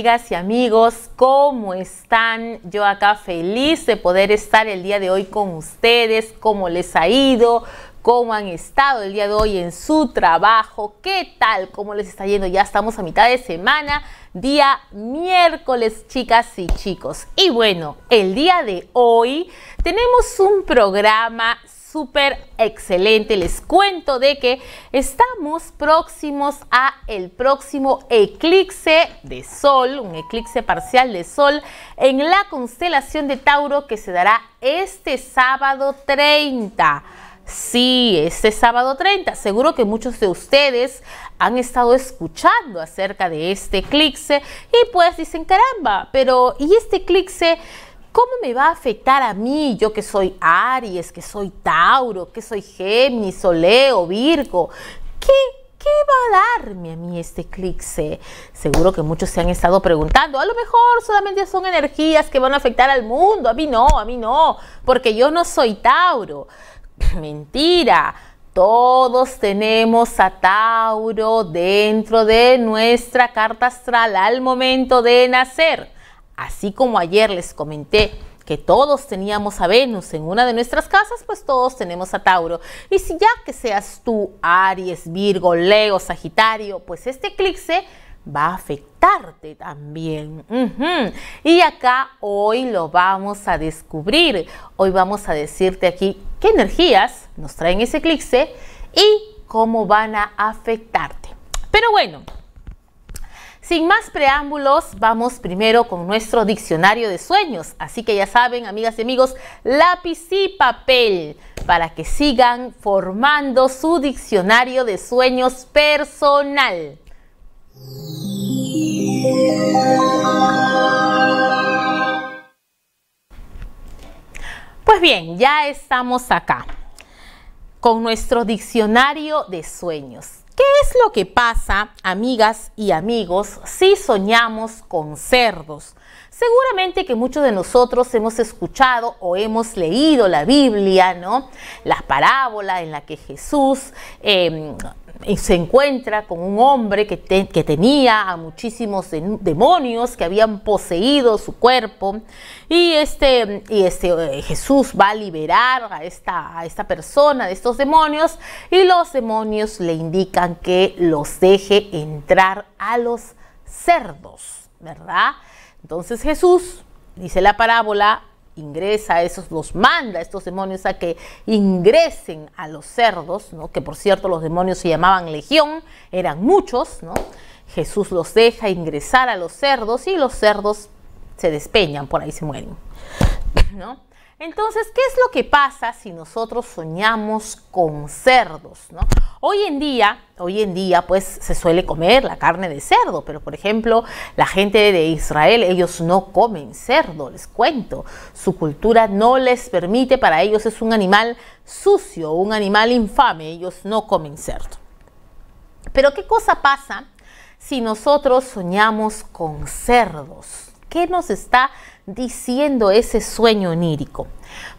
amigas y amigos, ¿cómo están? Yo acá feliz de poder estar el día de hoy con ustedes, cómo les ha ido, cómo han estado el día de hoy en su trabajo, qué tal, cómo les está yendo. Ya estamos a mitad de semana, día miércoles, chicas y chicos. Y bueno, el día de hoy tenemos un programa súper excelente. Les cuento de que estamos próximos a el próximo eclipse de sol, un eclipse parcial de sol en la constelación de Tauro que se dará este sábado 30. Sí, este sábado 30. Seguro que muchos de ustedes han estado escuchando acerca de este eclipse y pues dicen, caramba, pero ¿y este eclipse? ¿Cómo me va a afectar a mí, yo que soy Aries, que soy Tauro, que soy Géminis, o Virgo? ¿Qué ¿qué va a darme a mí este eclipse? Seguro que muchos se han estado preguntando. A lo mejor solamente son energías que van a afectar al mundo. A mí no, a mí no, porque yo no soy Tauro. Mentira. Todos tenemos a Tauro dentro de nuestra carta astral al momento de nacer. Así como ayer les comenté que todos teníamos a Venus en una de nuestras casas, pues todos tenemos a Tauro. Y si ya que seas tú Aries, Virgo, Leo, Sagitario, pues este eclipse va a afectarte también. Y acá hoy lo vamos a descubrir. Hoy vamos a decirte aquí qué energías nos traen ese eclipse y cómo van a afectarte. Pero bueno, sin más preámbulos, vamos primero con nuestro diccionario de sueños. Así que ya saben, amigas y amigos, lápiz y papel para que sigan formando su diccionario de sueños personal. Pues bien, ya estamos acá con nuestro diccionario de sueños. ¿Qué es lo que pasa, amigas y amigos, si soñamos con cerdos? Seguramente que muchos de nosotros hemos escuchado o hemos leído la Biblia, ¿no? Las parábolas en la que Jesús em, se encuentra con un hombre que, que tenía a muchísimos demonios que habían poseído su cuerpo y este, y este eh, Jesús va a liberar a esta, a esta persona de estos demonios y los demonios le indican que los deje entrar a los cerdos, ¿verdad? Entonces Jesús, dice la parábola, ingresa a esos, los manda a estos demonios a que ingresen a los cerdos, ¿no? que por cierto los demonios se llamaban legión, eran muchos, ¿no? Jesús los deja ingresar a los cerdos y los cerdos se despeñan, por ahí se mueren, ¿no? Entonces, ¿qué es lo que pasa si nosotros soñamos con cerdos? Hoy en día, hoy en día, pues se suele comer la carne de cerdo, pero por ejemplo, la gente de Israel, ellos no comen cerdo, les cuento. Su cultura no les permite, para ellos es un animal sucio, un animal infame, ellos no comen cerdo. Pero ¿qué cosa pasa si nosotros soñamos con cerdos? ¿Qué nos está diciendo ese sueño onírico?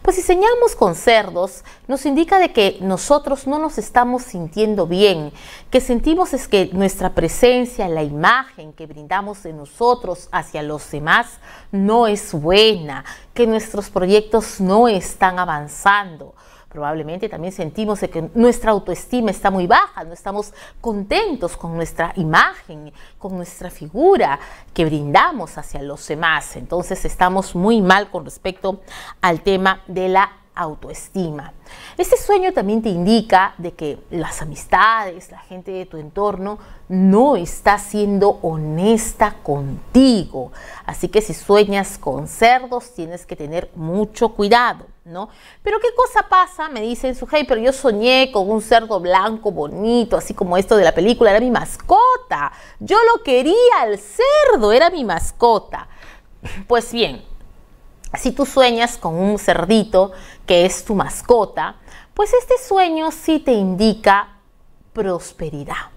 Pues si señalamos con cerdos, nos indica de que nosotros no nos estamos sintiendo bien, que sentimos es que nuestra presencia, la imagen que brindamos de nosotros hacia los demás no es buena, que nuestros proyectos no están avanzando, Probablemente también sentimos que nuestra autoestima está muy baja, no estamos contentos con nuestra imagen, con nuestra figura que brindamos hacia los demás. Entonces estamos muy mal con respecto al tema de la autoestima. Este sueño también te indica de que las amistades, la gente de tu entorno no está siendo honesta contigo. Así que si sueñas con cerdos, tienes que tener mucho cuidado. Pero qué cosa pasa, me dicen, su hey, pero yo soñé con un cerdo blanco bonito, así como esto de la película, era mi mascota. Yo lo quería, al cerdo era mi mascota. Pues bien, si tú sueñas con un cerdito que es tu mascota, pues este sueño sí te indica prosperidad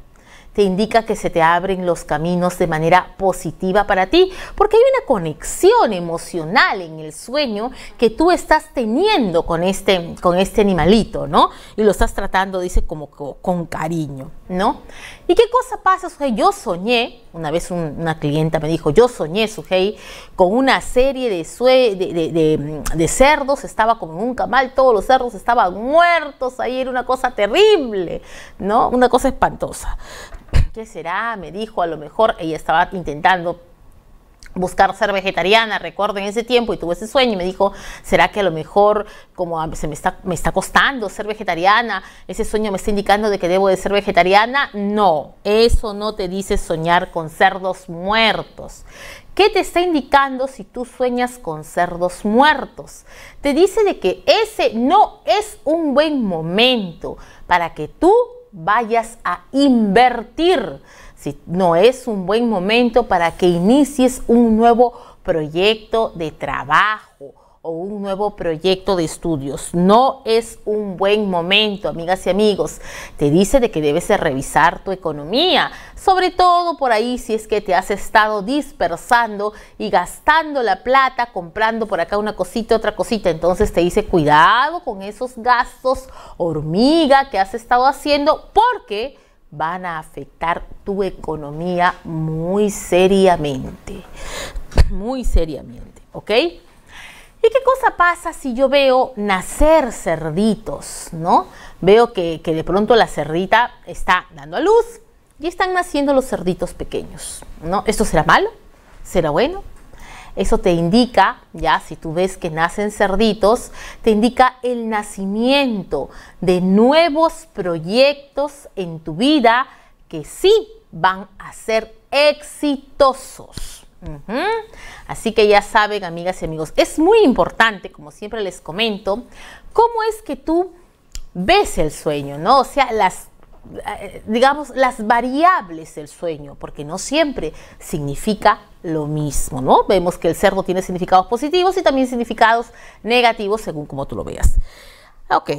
te indica que se te abren los caminos de manera positiva para ti, porque hay una conexión emocional en el sueño que tú estás teniendo con este, con este animalito, ¿no? Y lo estás tratando, dice, como, con cariño, ¿no? ¿Y qué cosa pasa, Sujei? Yo soñé, una vez una clienta me dijo, yo soñé, Sujei, con una serie de, de, mm, de, cerdos, estaba como en un camal, todos los cerdos estaban muertos, ahí era una cosa terrible, ¿no? Una cosa espantosa. ¿qué será? Me dijo, a lo mejor ella estaba intentando buscar ser vegetariana, recuerdo en ese tiempo y tuve ese sueño y me dijo, ¿será que a lo mejor como se me está, me está costando ser vegetariana? Ese sueño me está indicando de que debo de ser vegetariana. No, eso no te dice soñar con cerdos muertos. ¿Qué te está indicando si tú sueñas con cerdos muertos? Te dice de que ese no es un buen momento para que tú vayas a invertir, si no es un buen momento para que inicies un nuevo proyecto de trabajo o un nuevo proyecto de estudios. No es un buen momento, amigas y amigos. Te dice de que debes revisar tu economía, sobre todo por ahí si es que te has estado dispersando y gastando la plata, comprando por acá una cosita, otra cosita. Entonces te dice cuidado con esos gastos hormiga que has estado haciendo porque van a afectar tu economía muy seriamente. Muy seriamente, ¿ok? ¿Y qué cosa pasa si yo veo nacer cerditos, no? Veo que, de pronto la cerdita está dando a luz y están naciendo los cerditos pequeños, ¿no? ¿Esto será malo? ¿Será bueno? Eso te indica, ya si tú ves que nacen cerditos, te indica el nacimiento de nuevos proyectos en tu vida que sí van a ser exitosos. Así que ya saben, amigas y amigos, es muy importante, como siempre les comento, cómo es que tú ves el sueño, ¿no? O sea, las eh, digamos, las variables del sueño, porque no siempre significa lo mismo, ¿no? Vemos que el cerdo tiene significados positivos y también significados negativos según como tú lo veas. Ok.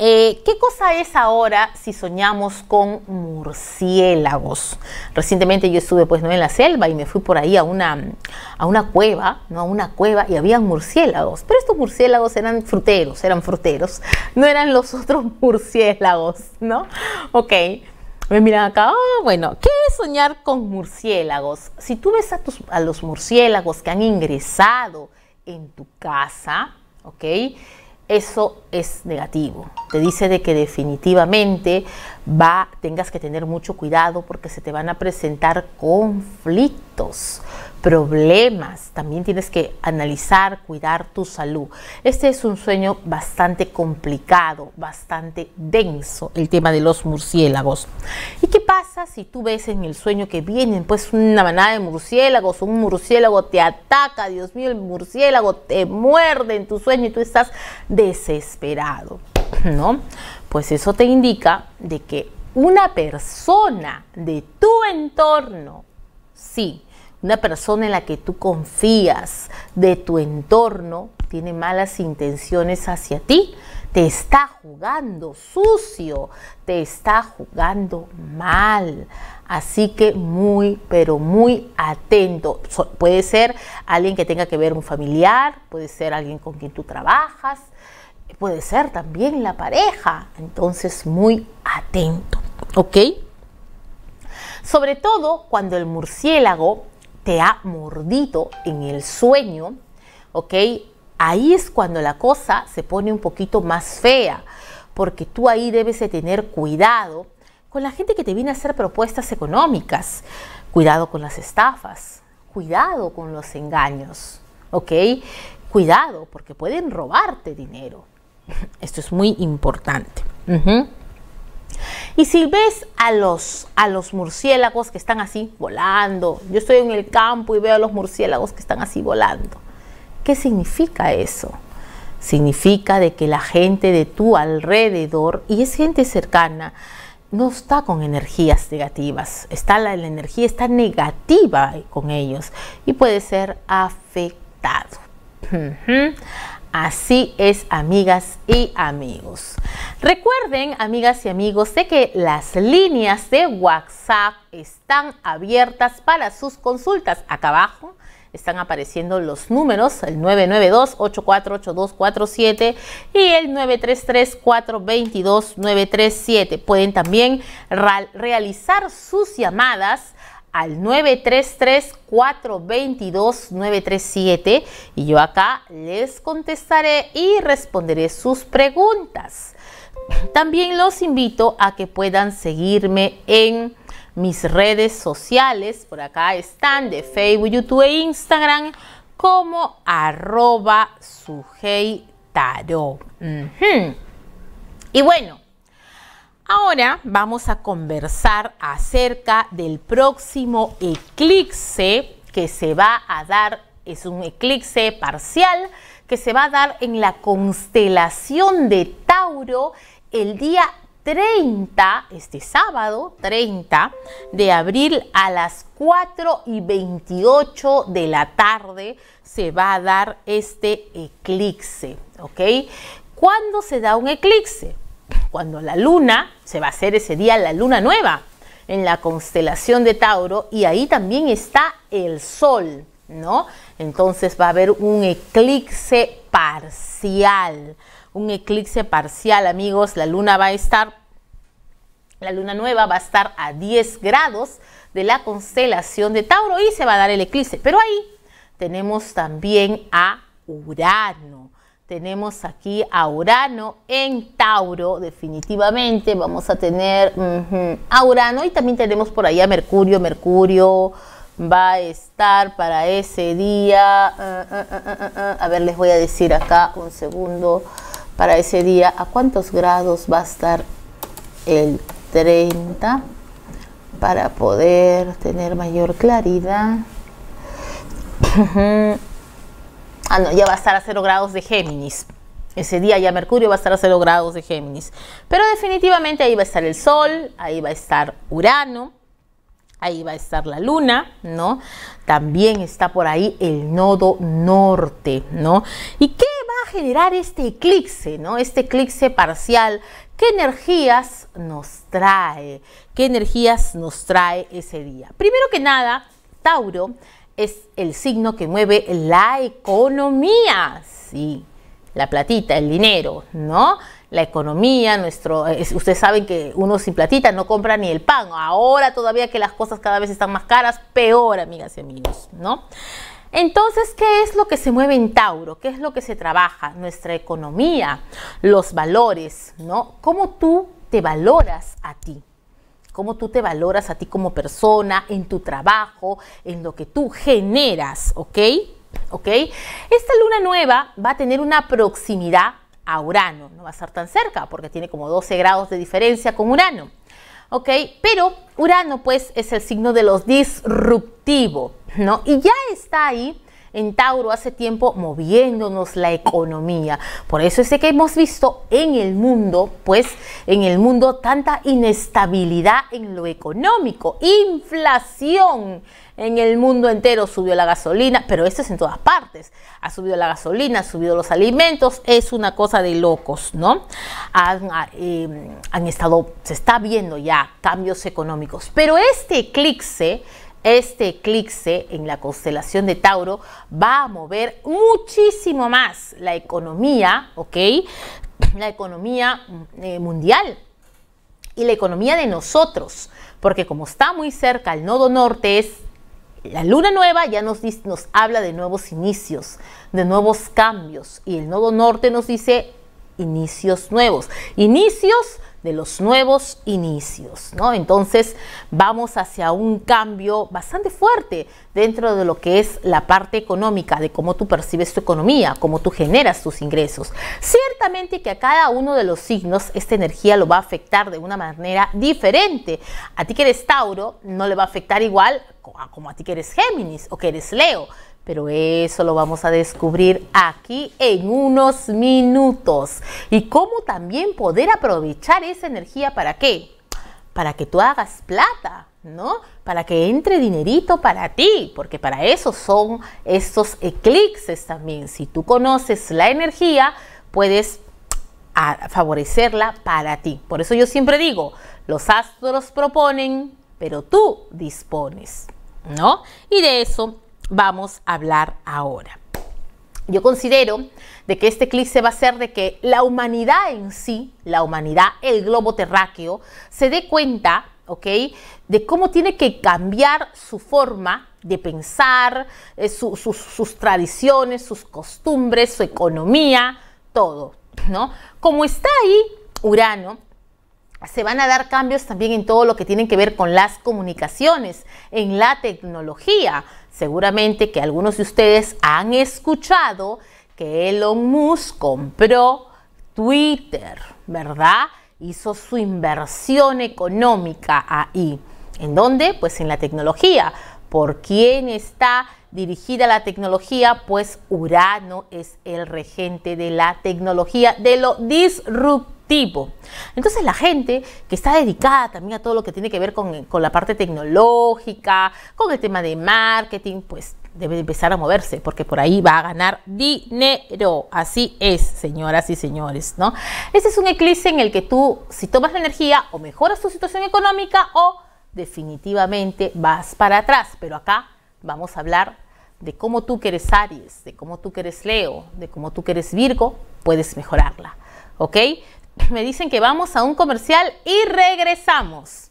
Eh, ¿Qué cosa es ahora si soñamos con murciélagos? Recientemente yo estuve pues ¿no? en la selva y me fui por ahí a una, a una cueva, ¿no? A una cueva y había murciélagos, pero estos murciélagos eran fruteros, eran fruteros, no eran los otros murciélagos, ¿no? Ok. Me miran acá, oh, bueno, ¿qué es soñar con murciélagos? Si tú ves a, tus, a los murciélagos que han ingresado en tu casa, ¿ok? Eso es negativo. Te dice de que definitivamente va, tengas que tener mucho cuidado porque se te van a presentar conflictos, problemas. También tienes que analizar, cuidar tu salud. Este es un sueño bastante complicado, bastante denso, el tema de los murciélagos. ¿Y qué pasa si tú ves en el sueño que vienen pues una manada de murciélagos, un murciélago te ataca, Dios mío, el murciélago te muerde en tu sueño y tú estás desesperado? ¿no? Pues eso te indica de que una persona de tu entorno, sí, una persona en la que tú confías de tu entorno, tiene malas intenciones hacia ti, te está jugando sucio, te está jugando mal. Así que muy, pero muy atento. puede ser alguien que tenga que ver un familiar, puede ser alguien con quien tú trabajas, puede ser también la pareja. Entonces, muy atento, ¿ok? Sobre todo cuando el murciélago te ha mordido en el sueño, ¿ok? Ahí es cuando la cosa se pone un poquito más fea, porque tú ahí debes de tener cuidado con la gente que te viene a hacer propuestas económicas, cuidado con las estafas, cuidado con los engaños, ¿ok? Cuidado, porque pueden robarte dinero. Esto es muy importante. Y si ves a los, a los murciélagos que están así volando, yo estoy en el campo y veo a los murciélagos que están así volando, ¿qué significa eso? Significa de que la gente de tu alrededor, y es gente cercana, no está con energías negativas, está la, energía está negativa con ellos y puede ser afectado. Así es, amigas y amigos. Recuerden, amigas y amigos, de que las líneas de WhatsApp están abiertas para sus consultas. Acá abajo están apareciendo los números, el 992-848247 y el 933-422-937. Pueden también realizar sus llamadas al 933-422-937 y yo acá les contestaré y responderé sus preguntas. También los invito a que puedan seguirme en mis redes sociales. Por acá están de Facebook, YouTube e Instagram como arroba sujeitaro Y bueno. Ahora vamos a conversar acerca del próximo eclipse que se va a dar, es un eclipse parcial que se va a dar en la constelación de Tauro el día 30, este sábado 30 de abril a las 4 y 28 de la tarde se va a dar este eclipse, ¿ok? ¿Cuándo se da un eclipse? cuando la luna, se va a hacer ese día la luna nueva en la constelación de Tauro y ahí también está el sol, ¿no? Entonces va a haber un eclipse parcial, un eclipse parcial, amigos, la luna va a estar la luna nueva va a estar a 10 grados de la constelación de Tauro y se va a dar el eclipse, pero ahí tenemos también a Urano. Tenemos aquí a Urano en Tauro, definitivamente. Vamos a tener a Urano y también tenemos por allá Mercurio. Mercurio va a estar para ese día. Ah, ah, ah, a ver, les voy a decir acá un segundo. Para ese día, ¿a cuántos grados va a estar el 30? Para poder tener mayor claridad. Ah, no, ya va a estar a 0 grados de Géminis. Ese día ya Mercurio va a estar a 0 grados de Géminis. Pero definitivamente ahí va a estar el Sol, ahí va a estar Urano, ahí va a estar la Luna, ¿no? También está por ahí el nodo norte, ¿no? ¿Y qué va a generar este eclipse, ¿no? Este eclipse parcial. ¿Qué energías nos trae? ¿Qué energías nos trae ese día? Primero que nada, Tauro es el signo que mueve la economía. Sí, la platita, el dinero, ¿no? La economía, nuestro, ustedes saben que uno sin platita no compra ni el pan. Ahora todavía que las cosas cada vez están más caras, peor, amigas y amigos, ¿no? Entonces, ¿qué es lo que se mueve en Tauro? ¿Qué es lo que se trabaja? Nuestra economía, los valores, ¿no? ¿Cómo tú te valoras a ti? cómo tú te valoras a ti como persona, en tu trabajo, en lo que tú generas, ¿ok? ¿Ok? Esta luna nueva va a tener una proximidad a Urano, no va a estar tan cerca porque tiene como 12 grados de diferencia con Urano. ¿ok? Pero Urano, pues, es el signo de los disruptivos, ¿no? Y ya está ahí en Tauro hace tiempo moviéndonos la economía. Por eso es que hemos visto en el mundo, pues en el mundo tanta inestabilidad en lo económico, inflación en el mundo entero subió la gasolina, pero esto es en todas partes. Ha subido la gasolina, ha subido los alimentos, es una cosa de locos, ¿no? Han, ah, em, estado, se está viendo ya cambios económicos, pero este eclipse este eclipse en la constelación de Tauro va a mover muchísimo más la economía, ¿ok? La economía mm, eh, mundial y la economía de nosotros, porque como está muy cerca el nodo norte es la luna nueva ya nos, nos, habla de nuevos inicios, de nuevos cambios. Y el nodo norte nos dice inicios nuevos. Inicios de los nuevos inicios, ¿no? Entonces vamos hacia un cambio bastante fuerte dentro de lo que es la parte económica, de cómo tú percibes tu economía, cómo tú generas tus ingresos. Ciertamente que a cada uno de los signos esta energía lo va a afectar de una manera diferente. A ti que eres Tauro no le va a afectar igual como a ti que eres Géminis o que eres Leo. Pero eso lo vamos a descubrir aquí en unos minutos. Y cómo también poder aprovechar esa energía para qué? Para que tú hagas plata, ¿no? Para que entre dinerito para ti, porque para eso son estos eclipses también. Si tú conoces la energía, puedes ah, favorecerla para ti. Por eso yo siempre digo, los astros proponen, pero tú dispones, ¿no? Y de eso vamos a hablar ahora. Yo considero de que este clic se va a hacer de que la humanidad en sí, la humanidad, el globo terráqueo, se dé cuenta, ¿ok? De cómo tiene que cambiar su forma de pensar, eh, sus, tradiciones, sus costumbres, su economía, todo, ¿no? Como está ahí Urano, se van a dar cambios también en todo lo que tiene que ver con las comunicaciones, en la tecnología, Seguramente que algunos de ustedes han escuchado que Elon Musk compró Twitter, ¿verdad? Hizo su inversión económica ahí. ¿En dónde? Pues en la tecnología. ¿Por quién está dirigida la tecnología? Pues Urano es el regente de la tecnología, de lo disruptivo tipo. Entonces la gente que está dedicada también a todo lo que tiene que ver con, la parte tecnológica, con el tema de marketing, pues debe empezar a moverse porque por ahí va a ganar dinero. Así es, señoras y señores, ¿no? Este es un eclipse en el que tú, si tomas la energía, o mejoras tu situación económica o definitivamente vas para atrás. Pero acá vamos a hablar de cómo tú que eres Aries, de cómo tú que eres Leo, de cómo tú que eres Virgo, puedes mejorarla. ¿Ok? me dicen que vamos a un comercial y regresamos.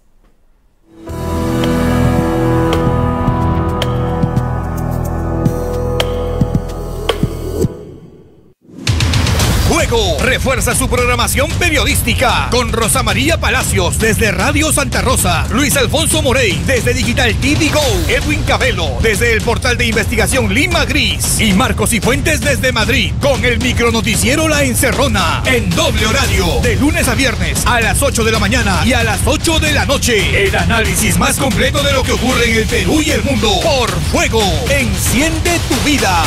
Fuego refuerza su programación periodística con Rosa María Palacios desde Radio Santa Rosa, Luis Alfonso Morey desde Digital TV Go, Edwin Cabello desde el portal de investigación Lima Gris y Marcos y Fuentes desde Madrid con el micronoticiero La Encerrona en doble horario de lunes a viernes a las 8 de la mañana y a las 8 de la noche. El análisis más completo de lo que ocurre en el Perú y el mundo por Fuego. Enciende tu vida.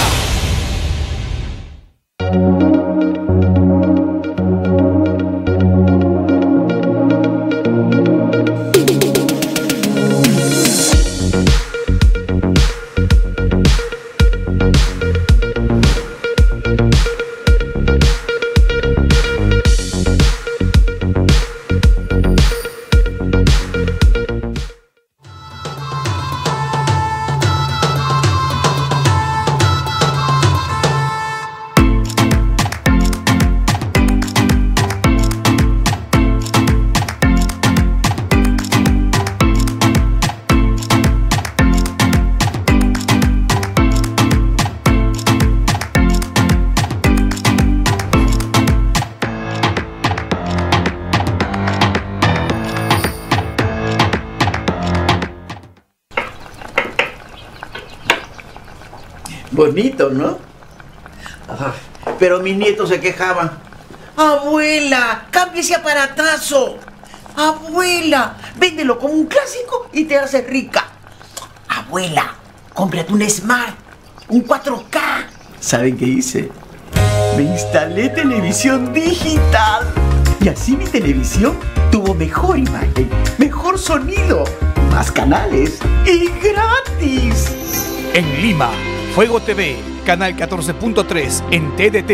¿no? pero mis nietos se quejaban. Abuela, cámbiese aparatazo. Abuela, véndelo como un clásico y te haces rica. Abuela, cómprate un Smart, un 4K. ¿Saben qué hice? Me instalé televisión digital. Y así mi televisión tuvo mejor imagen, mejor sonido, más canales y gratis. En Lima, Fuego TV, canal 14.3 en TDT.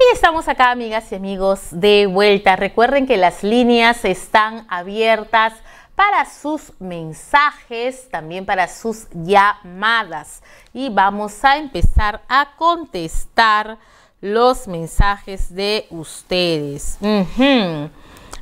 Y estamos acá, amigas y amigos, de vuelta. Recuerden que las líneas están abiertas para sus mensajes, también para sus llamadas. Y vamos a empezar a contestar los mensajes de ustedes.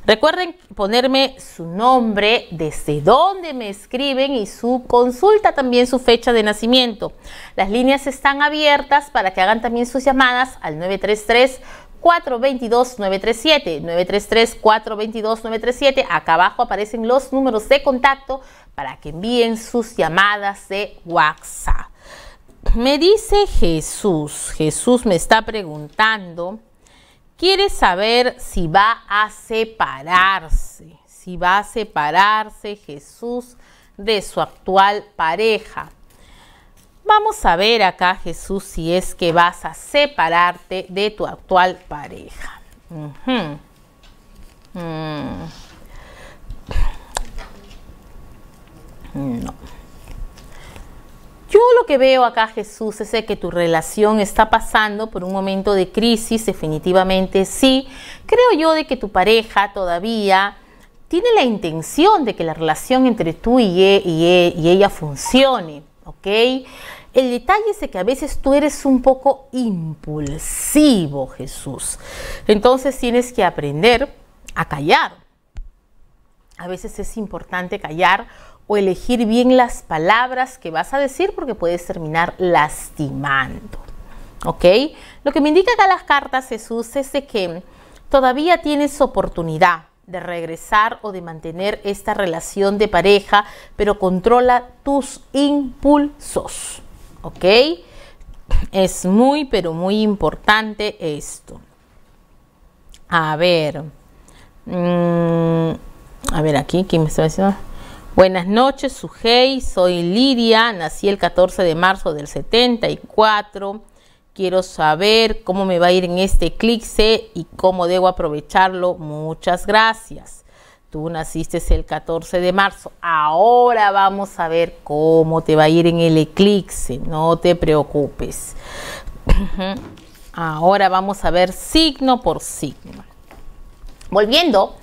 Recuerden ponerme su nombre, desde dónde me escriben y su consulta también su fecha de nacimiento. Las líneas están abiertas para que hagan también sus llamadas al 933 422-937, 933-422-937. Acá abajo aparecen los números de contacto para que envíen sus llamadas de WhatsApp. Me dice Jesús, Jesús me está preguntando, quiere saber si va a separarse, si va a separarse Jesús de su actual pareja. Vamos a ver acá Jesús si es que vas a separarte de tu actual pareja. Mm. No. Yo lo que veo acá, Jesús, es que tu relación está pasando por un momento de crisis, definitivamente sí. Creo yo de que tu pareja todavía tiene la intención de que la relación entre tú y, e, e, ella funcione, ¿ok? El detalle es que a veces tú eres un poco impulsivo, Jesús. Entonces tienes que aprender a callar. A veces es importante callar o elegir bien las palabras que vas a decir porque puedes terminar lastimando. ¿Ok? Lo que me indica acá las cartas, Jesús, es de que todavía tienes oportunidad de regresar o de mantener esta relación de pareja, pero controla tus impulsos. ¿Ok? Es muy, pero muy importante esto. A ver. Mm, a ver aquí, ¿quién me está diciendo? Buenas noches, Sujei, soy Lidia, nací el 14 de marzo del 74. Quiero saber cómo me va a ir en este eclipse y cómo debo aprovecharlo. Muchas gracias. Tú naciste el 14 de marzo. Ahora vamos a ver cómo te va a ir en el eclipse. No te preocupes. Ahora vamos a ver signo por signo. Volviendo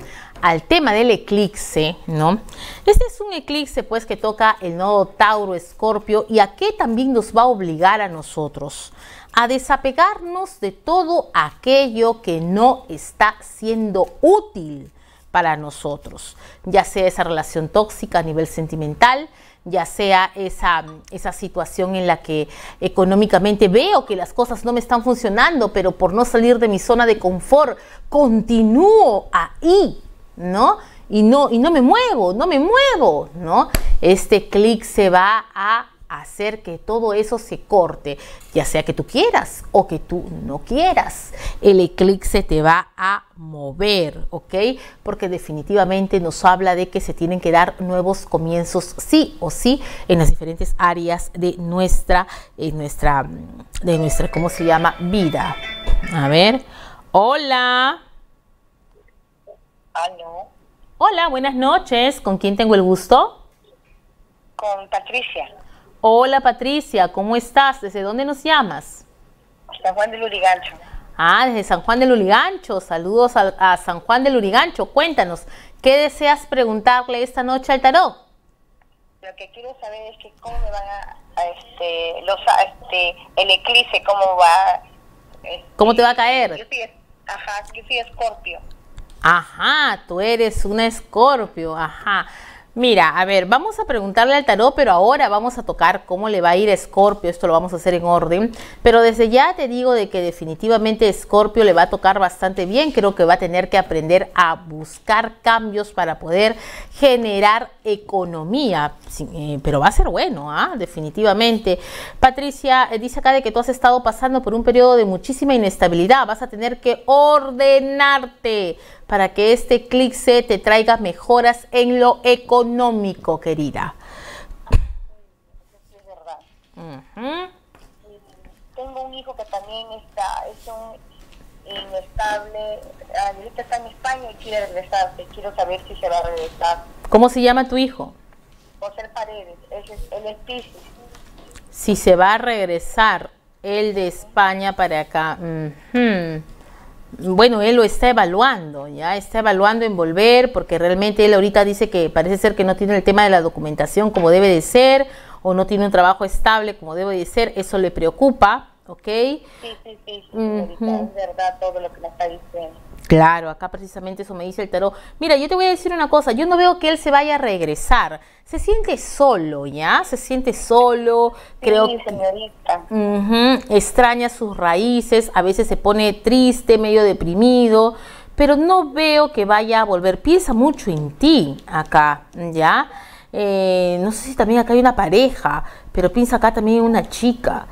al tema del eclipse, ¿no? Este es un eclipse pues que toca el nodo Tauro Escorpio y a qué también nos va a obligar a nosotros a desapegarnos de todo aquello que no está siendo útil para nosotros, ya sea esa relación tóxica a nivel sentimental, ya sea esa, esa situación en la que económicamente veo que las cosas no me están funcionando, pero por no salir de mi zona de confort, continúo ahí ¿no? Y no, y no me muevo, no me muevo, ¿no? Este clic se va a hacer que todo eso se corte, ya sea que tú quieras o que tú no quieras. El clic se te va a mover, ¿ok? Porque definitivamente nos habla de que se tienen que dar nuevos comienzos sí o sí en las diferentes áreas de nuestra, de eh, nuestra, de nuestra, ¿cómo se llama? Vida. A ver, hola. Hola, buenas noches. ¿Con quién tengo el gusto? Con Patricia. Hola Patricia, ¿cómo estás? ¿Desde dónde nos llamas? San Juan de Lurigancho. Ah, desde San Juan de Lurigancho. Saludos a, San Juan de Lurigancho. Cuéntanos, ¿qué deseas preguntarle esta noche al tarot? Lo que quiero saber es que cómo me van a, este, este, el eclipse, cómo va... Eh, ¿Cómo te va a caer? Yo yo soy escorpio. Ajá, tú eres un escorpio, ajá. Mira, a ver, vamos a preguntarle al tarot, pero ahora vamos a tocar cómo le va a ir a escorpio. esto lo vamos a hacer en orden, pero desde ya te digo de que definitivamente escorpio le va a tocar bastante bien, creo que va a tener que aprender a buscar cambios para poder generar economía, eh, pero va a ser bueno, ¿ah? definitivamente. Patricia eh, dice acá de que tú has estado pasando por un periodo de muchísima inestabilidad, vas a tener que ordenarte, para que este eclipse te traiga mejoras en lo económico, querida. Sí, es verdad. Tengo un hijo que también está, es un inestable, ahorita está en España y quiere regresarse, quiero saber si se va a regresar. ¿Cómo se llama tu hijo? José Paredes, es, el espíritu. Si se va a regresar él de España para acá. Uh bueno, él lo está evaluando, ya está evaluando en volver, porque realmente él ahorita dice que parece ser que no tiene el tema de la documentación como debe de ser, o no tiene un trabajo estable como debe de ser, eso le preocupa, ¿ok? Sí, sí, sí, es verdad todo lo que me está diciendo. Claro, acá precisamente eso me dice el tarot. Mira, yo te voy a decir una cosa, yo no veo que él se vaya a regresar. Se siente solo, ¿ya? Se siente solo, creo que... extraña sus raíces, a veces se pone triste, medio deprimido, pero no veo que vaya a volver. Piensa mucho en ti acá, ¿ya? Eh, no sé si también acá hay una pareja, pero piensa acá también en una chica.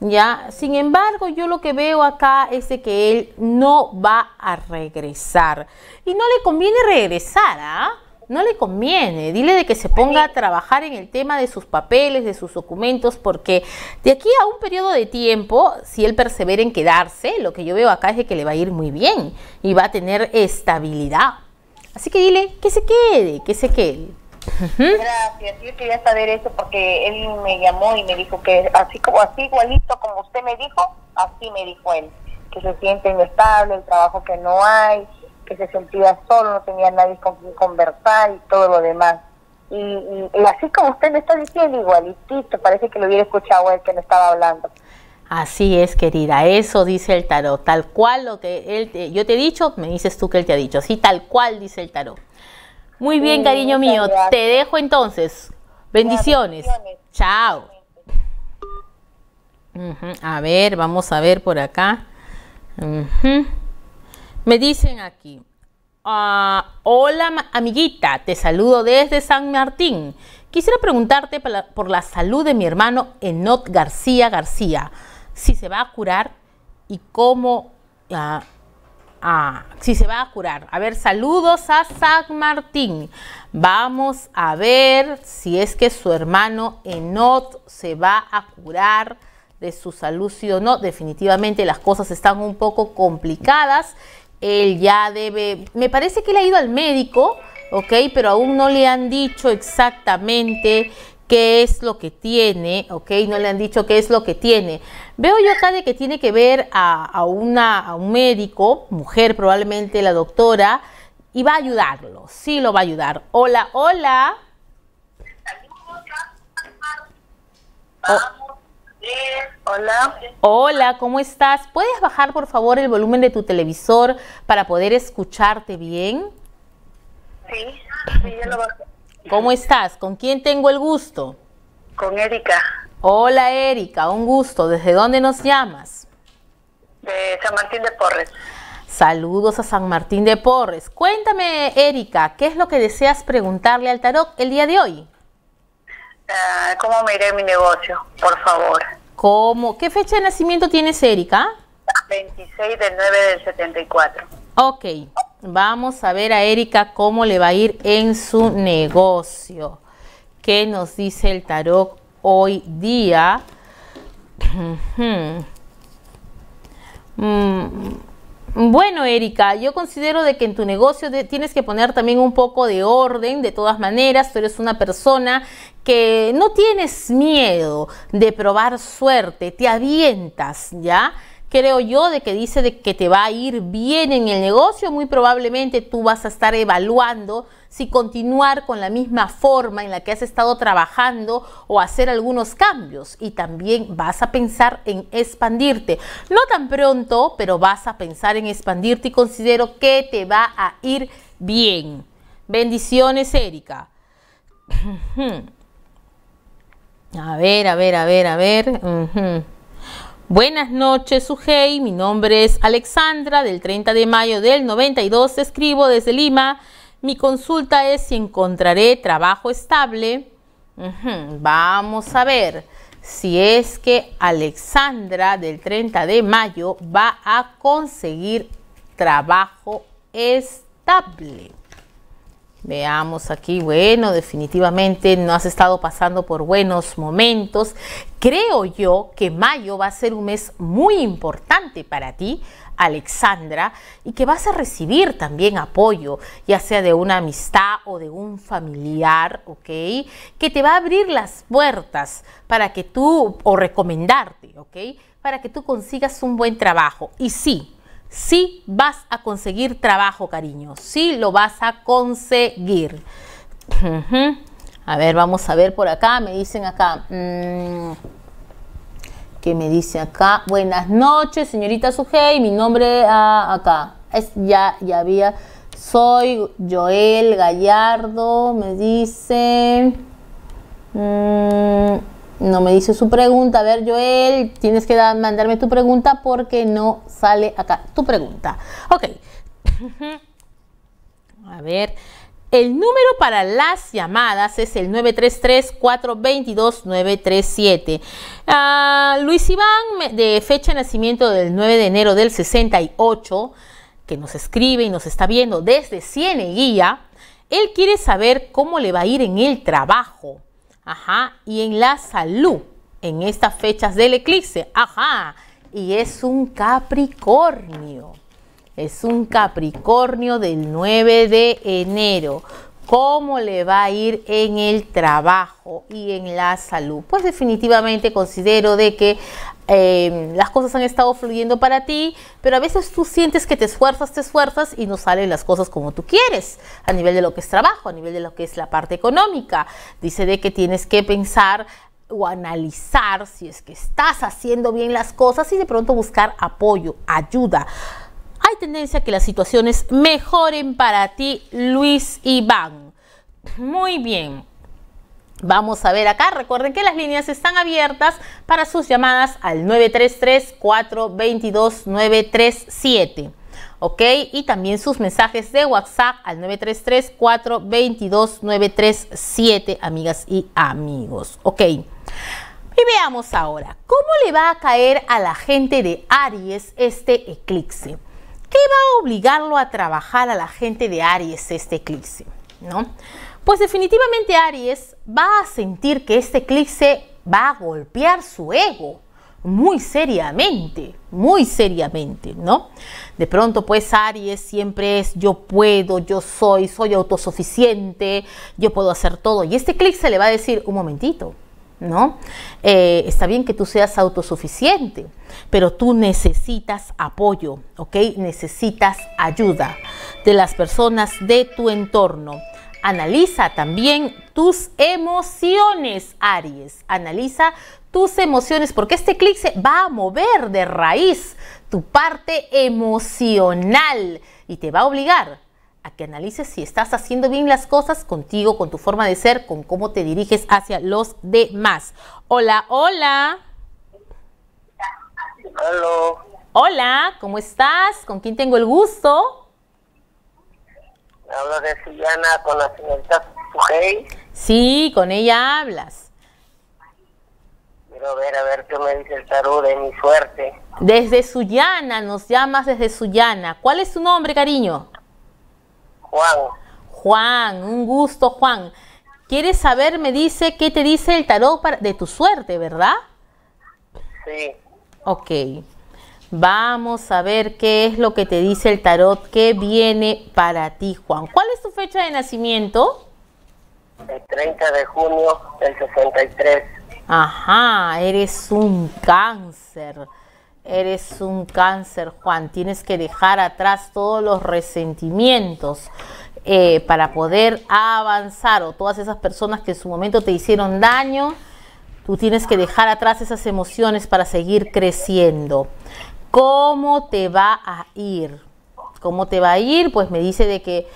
¿ya? Sin embargo, yo lo que veo acá es de que él no va a regresar. Y no le conviene regresar, ¿ah? No le conviene, dile de que se ponga a trabajar en el tema de sus papeles, de sus documentos, porque de aquí a un periodo de tiempo, si él persevera en quedarse, lo que yo veo acá es de que le va a ir muy bien y va a tener estabilidad. Así que dile que se quede, que se quede. Gracias, yo quería saber eso porque él me llamó y me dijo que así como así igualito como usted me dijo, así me dijo él, que se siente inestable, el trabajo que no hay, que se sentía solo, no tenía nadie con quien conversar y todo lo demás. Y, así como usted me está diciendo, igualito, parece que lo hubiera escuchado él que me estaba hablando. Así es, querida, eso dice el tarot, tal cual lo que él yo te he dicho, me dices tú que él te ha dicho, así tal cual dice el tarot. Muy bien, cariño mío. Te dejo entonces. Bendiciones. Chao. A ver, vamos a ver por acá. Me dicen aquí. Ah, hola amiguita, te saludo desde San Martín. Quisiera preguntarte por la salud de mi hermano Enot García García, si se va a curar y cómo, ah, Ah, si se va a curar. A ver, saludos a San Martín. Vamos a ver si es que su hermano Enot se va a curar de su salud, sí o no. Definitivamente las cosas están un poco complicadas. Él ya debe, me parece que él ha ido al médico, ¿ok? Pero aún no le han dicho exactamente qué es lo que tiene, ¿ok? No le han dicho qué es lo que tiene. Veo yo acá de que tiene que ver a, una, un médico, mujer probablemente, la doctora, y va a ayudarlo, sí lo va a ayudar. Hola, hola. Oh. Hola. Hola, ¿cómo estás? ¿Puedes bajar por favor el volumen de tu televisor para poder escucharte bien? Sí, sí, ya lo bajo. ¿Cómo estás? ¿Con quién tengo el gusto? Con Erika. Hola Erika, un gusto. ¿Desde dónde nos llamas? De San Martín de Porres. Saludos a San Martín de Porres. Cuéntame Erika, ¿qué es lo que deseas preguntarle al tarot el día de hoy? Ah, ¿Cómo me iré mi negocio? Por favor. ¿Cómo? ¿Qué fecha de nacimiento tienes Erika? 26 de 9 del 74. Ok. Vamos a ver a Erika cómo le va a ir en su negocio. ¿Qué nos dice el tarot hoy día? Mm, bueno, Erika, yo considero de que en tu negocio tienes que poner también un poco de orden, de todas maneras, tú eres una persona que no tienes miedo de probar suerte, te avientas, ¿ya? creo yo, de que dice de que te va a ir bien en el negocio, muy probablemente tú vas a estar evaluando si continuar con la misma forma en la que has estado trabajando o hacer algunos cambios. Y también vas a pensar en expandirte. No tan pronto, pero vas a pensar en expandirte y considero que te va a ir bien. Bendiciones, Erika. A ver, a ver, a ver, a ver. Buenas noches, Suhei. Mi nombre es Alexandra, del 30 de mayo del 92. Escribo desde Lima. Mi consulta es si encontraré trabajo estable. Vamos a ver si es que Alexandra, del 30 de mayo, va a conseguir trabajo estable. Veamos aquí, bueno, definitivamente no has estado pasando por buenos momentos. Creo yo que mayo va a ser un mes muy importante para ti, Alexandra, y que vas a recibir también apoyo, ya sea de una amistad o de un familiar, ¿ok? Que te va a abrir las puertas para que tú, o recomendarte, ¿ok? Para que tú consigas un buen trabajo. Y sí, sí vas a conseguir trabajo, cariño. Sí lo vas a conseguir. A ver, vamos a ver por acá. Me dicen acá. Mm, ¿Qué me dice acá? Buenas noches, señorita Sugey. Mi nombre ah, acá. Es, ya, ya había. Soy Joel Gallardo. Me dicen... Mm, no me dice su pregunta. A ver, Joel, tienes que mandarme tu pregunta porque no sale acá tu pregunta. Ok. A ver. El número para las llamadas es el 933-422-937. Ah, Luis Iván, de fecha de nacimiento del 9 de enero del 68, que nos escribe y nos está viendo desde Cieneguía, él quiere saber cómo le va a ir en el trabajo. Ajá. Y en la salud, en estas fechas del eclipse. Ajá. Y es un Capricornio. Es un Capricornio del 9 de enero. ¿Cómo le va a ir en el trabajo y en la salud? Pues definitivamente considero de que Em, las cosas han estado fluyendo para ti, pero a veces tú sientes que te esfuerzas, te esfuerzas y no salen las cosas como tú quieres, a nivel de lo que es trabajo, a nivel de lo que es la parte económica. Dice de que tienes que pensar o analizar si es que estás haciendo bien las cosas y de pronto buscar apoyo, ayuda. Hay tendencia que las situaciones mejoren para ti, Luis Iván. Muy bien. Vamos a ver acá, recuerden que las líneas están abiertas para sus llamadas al 933-422-937. ¿Ok? Y también sus mensajes de WhatsApp al 933-422-937, amigas y amigos. ¿Ok? Y veamos ahora, ¿cómo le va a caer a la gente de Aries este eclipse? ¿Qué va a obligarlo a trabajar a la gente de Aries este eclipse? ¿No? Pues definitivamente Aries va a sentir que este eclipse va a golpear su ego muy seriamente, muy seriamente, ¿no? De pronto, pues Aries siempre es yo puedo, yo soy, soy autosuficiente, yo puedo hacer todo. Y este clic se le va a decir un momentito, ¿no? Eh, está bien que tú seas autosuficiente, pero tú necesitas apoyo, ¿ok? Necesitas ayuda de las personas de tu entorno. Analiza también tus emociones, Aries. Analiza tus emociones porque este eclipse va a mover de raíz tu parte emocional y te va a obligar a que analices si estás haciendo bien las cosas contigo, con tu forma de ser, con cómo te diriges hacia los demás. Hola, hola. Hola, ¿cómo estás? ¿Con quién tengo el gusto? ¿Hablas de llana con la señorita Sujei. Sí, con ella hablas. Quiero ver, a ver qué me dice el tarot de mi suerte. Desde llana, nos llamas desde llana. ¿Cuál es tu nombre, cariño? Juan. Juan, un gusto, Juan. ¿Quieres saber, me dice, qué te dice el tarot de tu suerte, verdad? Sí. Ok. Vamos a ver qué es lo que te dice el tarot que viene para ti, Juan. ¿Cuál es tu fecha de nacimiento? El 30 de junio del 63. Ajá, eres un cáncer. Eres un cáncer, Juan. Tienes que dejar atrás todos los resentimientos eh, para poder avanzar. O todas esas personas que en su momento te hicieron daño, tú tienes que dejar atrás esas emociones para seguir creciendo. ¿cómo te va a ir? ¿Cómo te va a ir? Pues me dice de que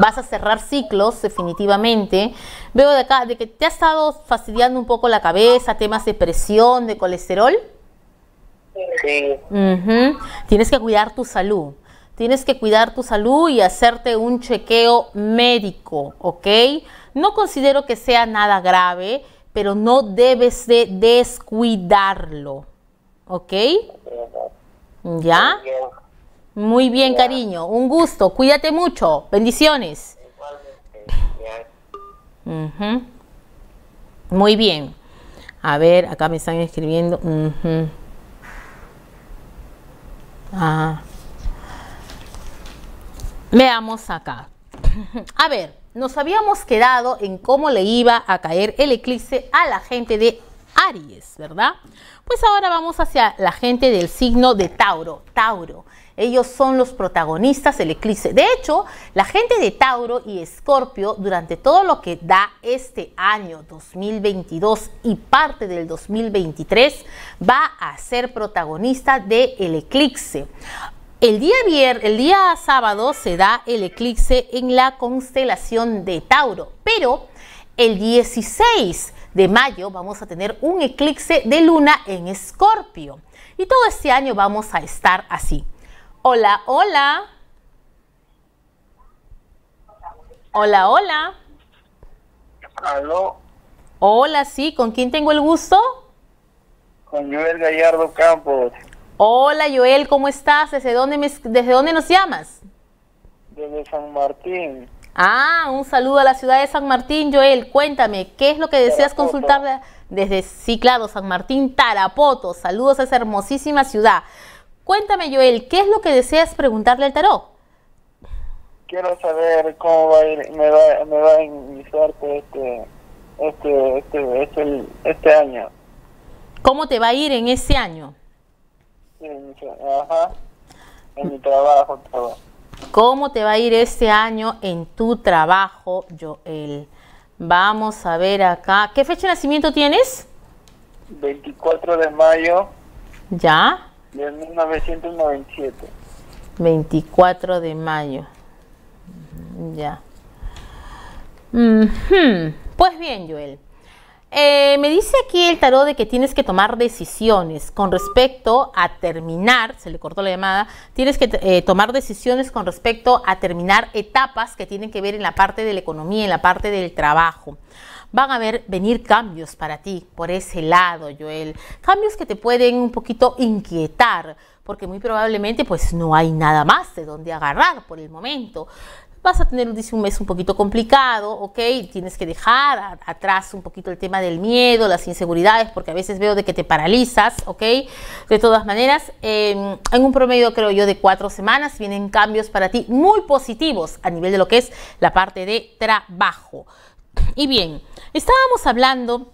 vas a cerrar ciclos definitivamente. Veo de acá de que te ha estado fastidiando un poco la cabeza, temas de presión, de colesterol. Sí. Tienes que cuidar tu salud. Tienes que cuidar tu salud y hacerte un chequeo médico, ¿ok? No considero que sea nada grave pero no debes de descuidarlo. ¿Ok? ¿Ya? Muy bien, cariño. Un gusto. Cuídate mucho. Bendiciones. Muy bien. A ver, acá me están escribiendo. Ah. Veamos acá. A ver, nos habíamos quedado en cómo le iba a caer el eclipse a la gente de Aries, ¿verdad? Pues ahora vamos hacia la gente del signo de Tauro. Tauro. Ellos son los protagonistas del eclipse. De hecho, la gente de Tauro y Escorpio durante todo lo que da este año 2022 y parte del 2023 va a ser protagonista del eclipse. El día, el día sábado se da el eclipse en la constelación de Tauro, pero el 16 de mayo vamos a tener un eclipse de luna en Escorpio. Y todo este año vamos a estar así. Hola, hola. Hola, hola. Aló. Hola, sí, ¿con quién tengo el gusto? Con Joel Gallardo Campos. Hola Joel, ¿cómo estás? ¿Desde dónde, desde dónde nos llamas? Desde San Martín. Ah, un saludo a la ciudad de San Martín, Joel. Cuéntame, ¿qué es lo que deseas consultar desde, sí, San Martín, Tarapoto? Saludos a esa hermosísima ciudad. Cuéntame, Joel, ¿qué es lo que deseas preguntarle al tarot? Quiero saber cómo va a ir, me va, a iniciar este, este, este, este, este año. ¿Cómo te va a ir en ese año? En, mi trabajo, ¿Cómo te va a ir este año en tu trabajo, Joel? Vamos a ver acá. ¿Qué fecha de nacimiento tienes? 24 de mayo. ¿Ya? De 1997. 24 de mayo. Ya. Pues bien, Joel. Eh, me dice aquí el tarot de que tienes que tomar decisiones con respecto a terminar, se le cortó la llamada, tienes que eh, tomar decisiones con respecto a terminar etapas que tienen que ver en la parte de la economía, en la parte del trabajo. Van a ver, venir cambios para ti por ese lado, Joel. Cambios que te pueden un poquito inquietar, porque muy probablemente pues no hay nada más de donde agarrar por el momento vas a tener un mes un poquito complicado, ¿ok? Tienes que dejar atrás un poquito el tema del miedo, las inseguridades, porque a veces veo de que te paralizas, ¿ok? De todas maneras, em, en un promedio creo yo de cuatro semanas vienen cambios para ti muy positivos a nivel de lo que es la parte de trabajo. Y bien, estábamos hablando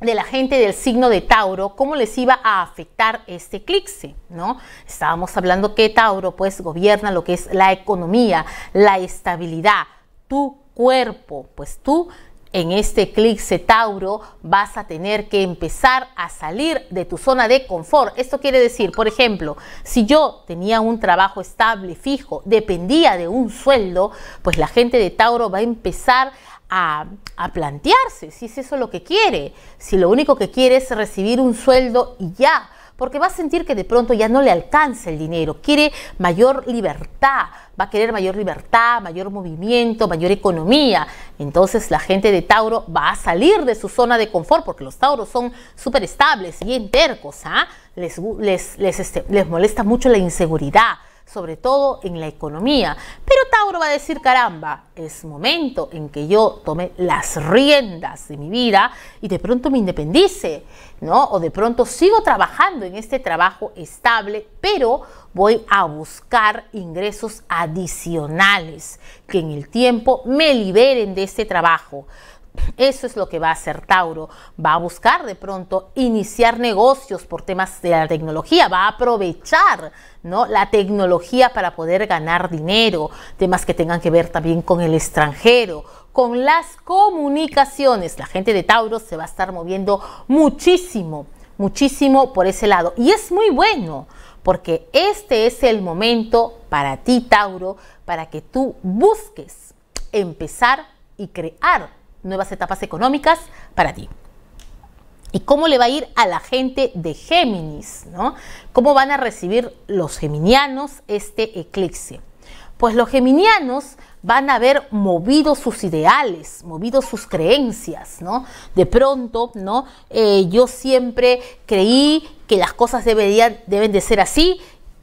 de la gente del signo de Tauro, cómo les iba a afectar este eclipse, ¿no? Estábamos hablando que Tauro pues gobierna lo que es la economía, la estabilidad, tu cuerpo, pues tú en este eclipse Tauro vas a tener que empezar a salir de tu zona de confort. Esto quiere decir, por ejemplo, si yo tenía un trabajo estable, fijo, dependía de un sueldo, pues la gente de Tauro va a empezar a, plantearse si es eso lo que quiere, si lo único que quiere es recibir un sueldo y ya, porque va a sentir que de pronto ya no le alcanza el dinero, quiere mayor libertad, va a querer mayor libertad, mayor movimiento, mayor economía. Entonces la gente de Tauro va a salir de su zona de confort, porque los Tauros son súper estables, bien tercos, ¿ah? este, les molesta mucho la inseguridad sobre todo en la economía. Pero Tauro va a decir, caramba, es momento en que yo tome las riendas de mi vida y de pronto me independice, ¿no? O de pronto sigo trabajando en este trabajo estable, pero voy a buscar ingresos adicionales que en el tiempo me liberen de este trabajo. Eso es lo que va a hacer Tauro. Va a buscar de pronto iniciar negocios por temas de la tecnología, va a aprovechar la tecnología para poder ganar dinero, temas que tengan que ver también con el extranjero, con las comunicaciones. La gente de Tauro se va a estar moviendo muchísimo, muchísimo por ese lado. Y es muy bueno, porque este es el momento para ti, Tauro, para que tú busques empezar y crear nuevas etapas económicas para ti. ¿Y cómo le va a ir a la gente de Géminis? ¿Cómo van a recibir los geminianos este eclipse? Pues los geminianos van a haber movido sus ideales, movido sus creencias, ¿no? De pronto, ¿no? Eh, yo siempre creí que las cosas deberían, deben de ser así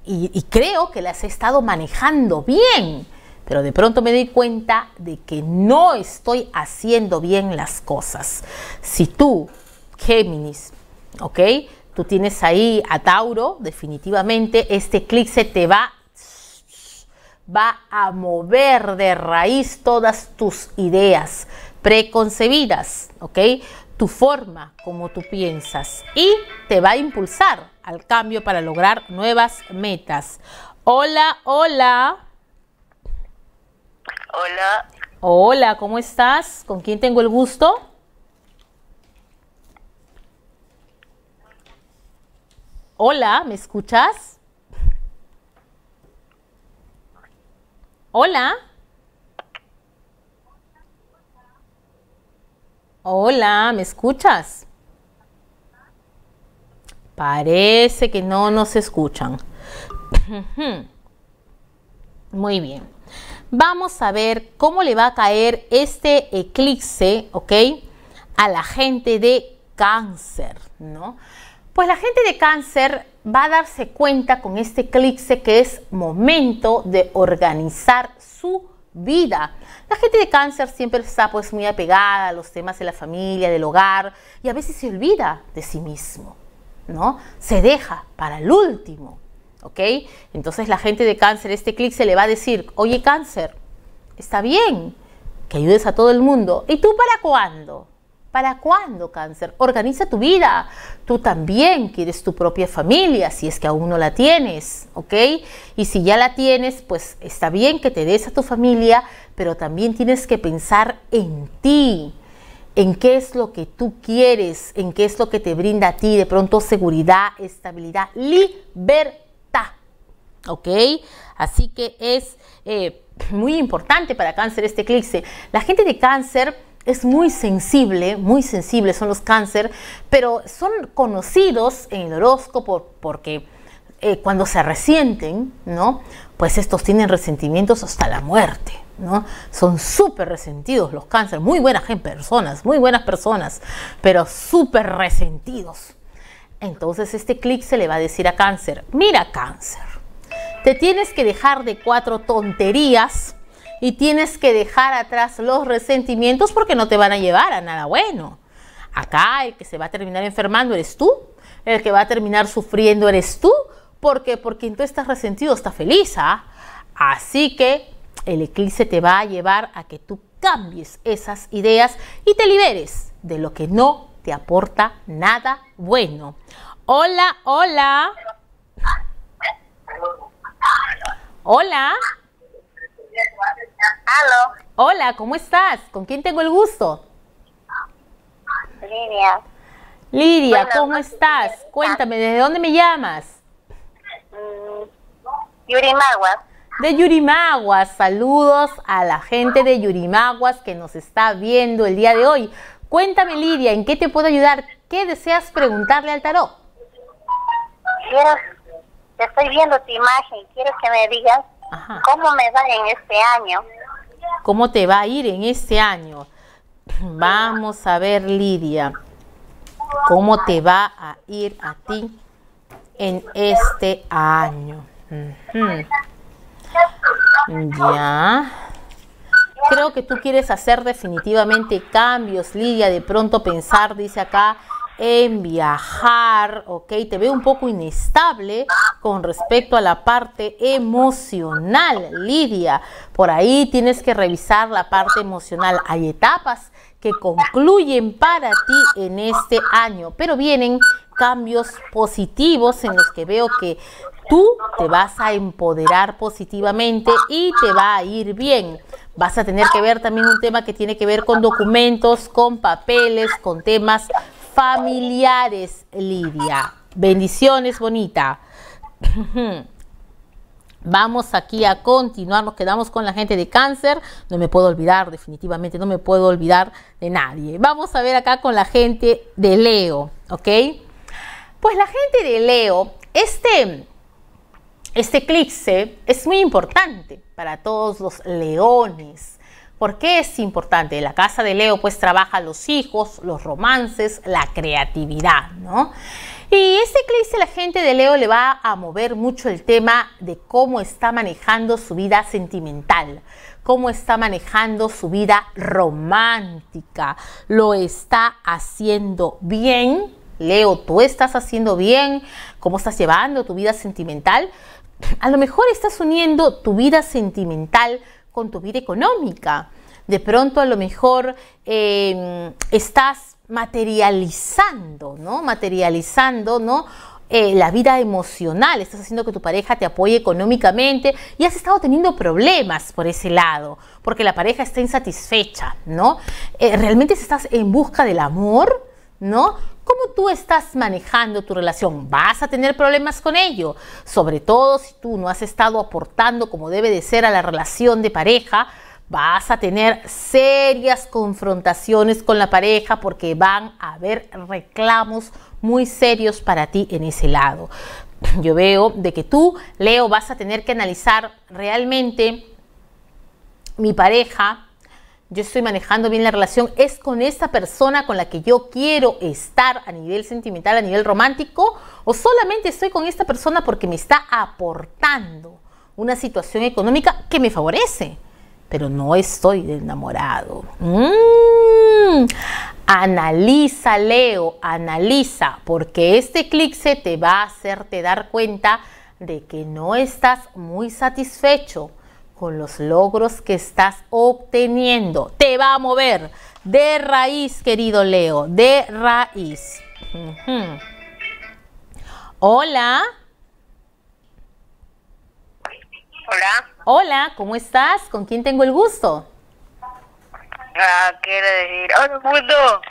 y creo que las he estado manejando bien pero de pronto me di cuenta de que no estoy haciendo bien las cosas. Si tú, Géminis, ¿ok? Tú tienes ahí a Tauro, definitivamente este clic se te va va a mover de raíz todas tus ideas preconcebidas, ¿ok? Tu forma, como tú piensas, y te va a impulsar al cambio para lograr nuevas metas. Hola, hola. Hola. Hola, ¿cómo estás? ¿Con quién tengo el gusto? Hola, ¿me escuchas? Hola. Hola, ¿me escuchas? Parece que no nos escuchan. Muy bien vamos a ver cómo le va a caer este eclipse, ¿ok? A la gente de cáncer, ¿no? Pues la gente de cáncer va a darse cuenta con este eclipse que es momento de organizar su vida. La gente de cáncer siempre está pues muy apegada a los temas de la familia, del hogar y a veces se olvida de sí mismo, ¿no? Se deja para el último. ¿ok? Entonces la gente de cáncer, este clic se le va a decir, oye cáncer, está bien que ayudes a todo el mundo. ¿Y tú para cuándo? ¿Para cuándo, cáncer? Organiza tu vida. Tú también quieres tu propia familia, si es que aún no la tienes, ¿ok? Y si ya la tienes, pues está bien que te des a tu familia, pero también tienes que pensar en ti, en qué es lo que tú quieres, en qué es lo que te brinda a ti de pronto seguridad, estabilidad, libertad ¿Ok? Así que es eh, muy importante para cáncer este eclipse. La gente de cáncer es muy sensible, muy sensible son los cáncer, pero son conocidos en el horóscopo porque eh, cuando se resienten, ¿no? Pues estos tienen resentimientos hasta la muerte, ¿no? Son súper resentidos los cáncer, muy buenas personas, muy buenas personas, pero súper resentidos. Entonces este clic se le va a decir a cáncer, mira cáncer te tienes que dejar de cuatro tonterías y tienes que dejar atrás los resentimientos porque no te van a llevar a nada bueno. Acá el que se va a terminar enfermando eres tú, el que va a terminar sufriendo eres tú, porque por quien tú estás resentido está feliz. ¿ah? Así que el eclipse te va a llevar a que tú cambies esas ideas y te liberes de lo que no te aporta nada bueno. Hola, hola. Hola. Hola. ¿cómo estás? ¿Con quién tengo el gusto? Lidia. Lidia, ¿cómo estás? Cuéntame, ¿de dónde me llamas? Mm, Yurimaguas. De Yurimaguas, saludos a la gente de Yurimaguas que nos está viendo el día de hoy. Cuéntame, Lidia, ¿en qué te puedo ayudar? ¿Qué deseas preguntarle al tarot? Quiero te estoy viendo tu imagen, quiero que me digas cómo me va en este año. ¿Cómo te va a ir en este año? Vamos a ver, Lidia, cómo te va a ir a ti en este año. Ya. Creo que tú quieres hacer definitivamente cambios, Lidia, de pronto pensar, dice acá, en viajar, ¿ok? Te veo un poco inestable con respecto a la parte emocional, Lidia. Por ahí tienes que revisar la parte emocional. Hay etapas que concluyen para ti en este año, pero vienen cambios positivos en los que veo que tú te vas a empoderar positivamente y te va a ir bien. Vas a tener que ver también un tema que tiene que ver con documentos, con papeles, con temas familiares, Lidia. Bendiciones, bonita. Vamos aquí a continuar, nos quedamos con la gente de cáncer, no me puedo olvidar, definitivamente no me puedo olvidar de nadie. Vamos a ver acá con la gente de Leo, ¿ok? Pues la gente de Leo, este, este eclipse es muy importante para todos los leones. ¿Por qué es importante? La casa de Leo pues trabaja los hijos, los romances, la creatividad, ¿no? Y este eclipse la gente de Leo le va a mover mucho el tema de cómo está manejando su vida sentimental, cómo está manejando su vida romántica. Lo está haciendo bien. Leo, tú estás haciendo bien, cómo estás llevando tu vida sentimental. A lo mejor estás uniendo tu vida sentimental con tu vida económica. De pronto a lo mejor em, estás materializando, ¿no? Materializando, ¿no? Eh, la vida emocional, estás haciendo que tu pareja te apoye económicamente y has estado teniendo problemas por ese lado, porque la pareja está insatisfecha, ¿no? Eh, ¿Realmente estás en busca del amor? ¿No? ¿Cómo tú estás manejando tu relación? ¿Vas a tener problemas con ello? Sobre todo si tú no has estado aportando como debe de ser a la relación de pareja, vas a tener serias confrontaciones con la pareja porque van a haber reclamos muy serios para ti en ese lado. Yo veo de que tú, Leo, vas a tener que analizar realmente mi pareja, yo estoy manejando bien la relación, es con esta persona con la que yo quiero estar a nivel sentimental, a nivel romántico, o solamente estoy con esta persona porque me está aportando una situación económica que me favorece, pero no estoy enamorado. Mm. Analiza, Leo, analiza, porque este eclipse te va a hacerte dar cuenta de que no estás muy satisfecho con los logros que estás obteniendo. Te va a mover de raíz, querido Leo, de raíz. Hola. Hola. Hola, ¿cómo estás? ¿Con quién tengo el gusto? Ah, quiero decir, hola ¡Ah, gusto!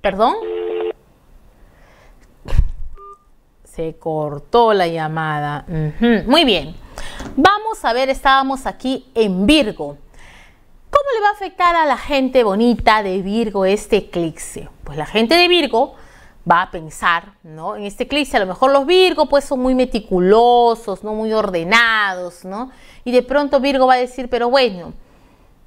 ¿Perdón? Se cortó la llamada. Muy bien. Vamos a ver, estábamos aquí en Virgo. ¿Cómo le va a afectar a la gente bonita de Virgo este eclipse? Pues la gente de Virgo va a pensar, ¿no? En este eclipse, a lo mejor los Virgo pues son muy meticulosos, no muy ordenados, ¿no? Y de pronto Virgo va a decir, pero bueno,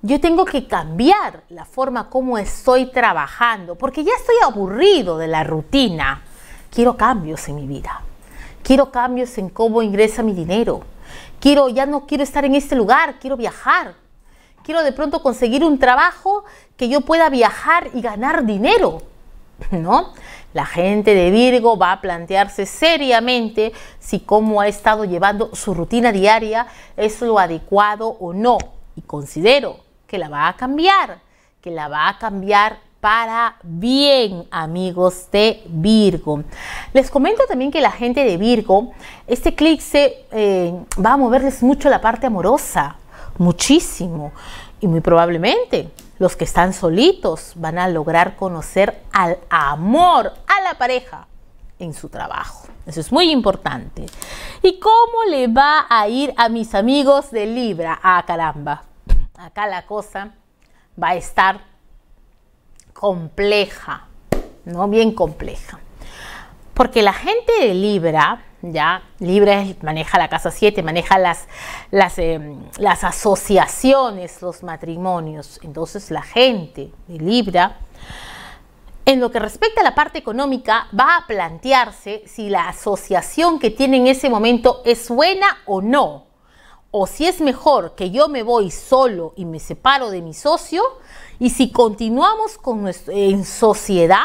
yo tengo que cambiar la forma como estoy trabajando, porque ya estoy aburrido de la rutina. Quiero cambios en mi vida. Quiero cambios en cómo ingresa mi dinero quiero, ya no quiero estar en este lugar, quiero viajar, quiero de pronto conseguir un trabajo que yo pueda viajar y ganar dinero, ¿no? La gente de Virgo va a plantearse seriamente si cómo ha estado llevando su rutina diaria es lo adecuado o no. Y considero que la va a cambiar, que la va a cambiar para bien, amigos de Virgo. Les comento también que la gente de Virgo, este clic se eh, va a moverles mucho la parte amorosa, muchísimo. Y muy probablemente los que están solitos van a lograr conocer al amor, a la pareja en su trabajo. Eso es muy importante. ¿Y cómo le va a ir a mis amigos de Libra? Ah, caramba. Acá la cosa va a estar compleja, ¿no? Bien compleja. Porque la gente de Libra, ya, Libra maneja la casa 7, maneja las, las, em, las asociaciones, los matrimonios. Entonces la gente de Libra, en lo que respecta a la parte económica, va a plantearse si la asociación que tiene en ese momento es buena o no. O si es mejor que yo me voy solo y me separo de mi socio y si continuamos con en sociedad,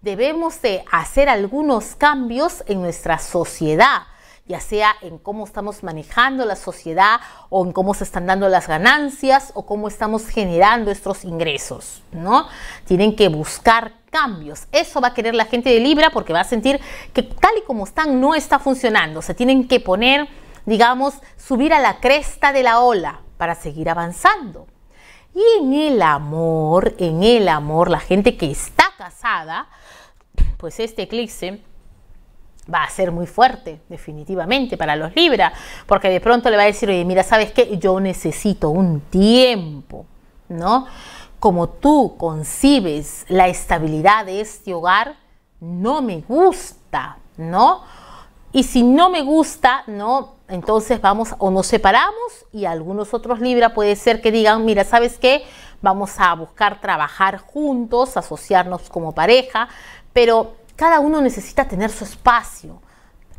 debemos de hacer algunos cambios en nuestra sociedad ya sea en cómo estamos manejando la sociedad o en cómo se están dando las ganancias o cómo estamos generando estos ingresos, ¿no? Tienen que buscar cambios. Eso va a querer la gente de Libra porque va a sentir que tal y como están no está funcionando. Se tienen que poner, digamos, subir a la cresta de la ola para seguir avanzando. Y en el amor, en el amor, la gente que está casada, pues este eclipse va a ser muy fuerte, definitivamente, para los Libra, porque de pronto le va a decir, oye, mira, ¿sabes qué? Yo necesito un tiempo, ¿no? Como tú concibes la estabilidad de este hogar, no me gusta, ¿no? Y si no me gusta, ¿no? Entonces vamos o nos separamos y algunos otros Libra puede ser que digan, mira, ¿sabes qué? Vamos a buscar trabajar juntos, asociarnos como pareja, pero cada uno necesita tener su espacio.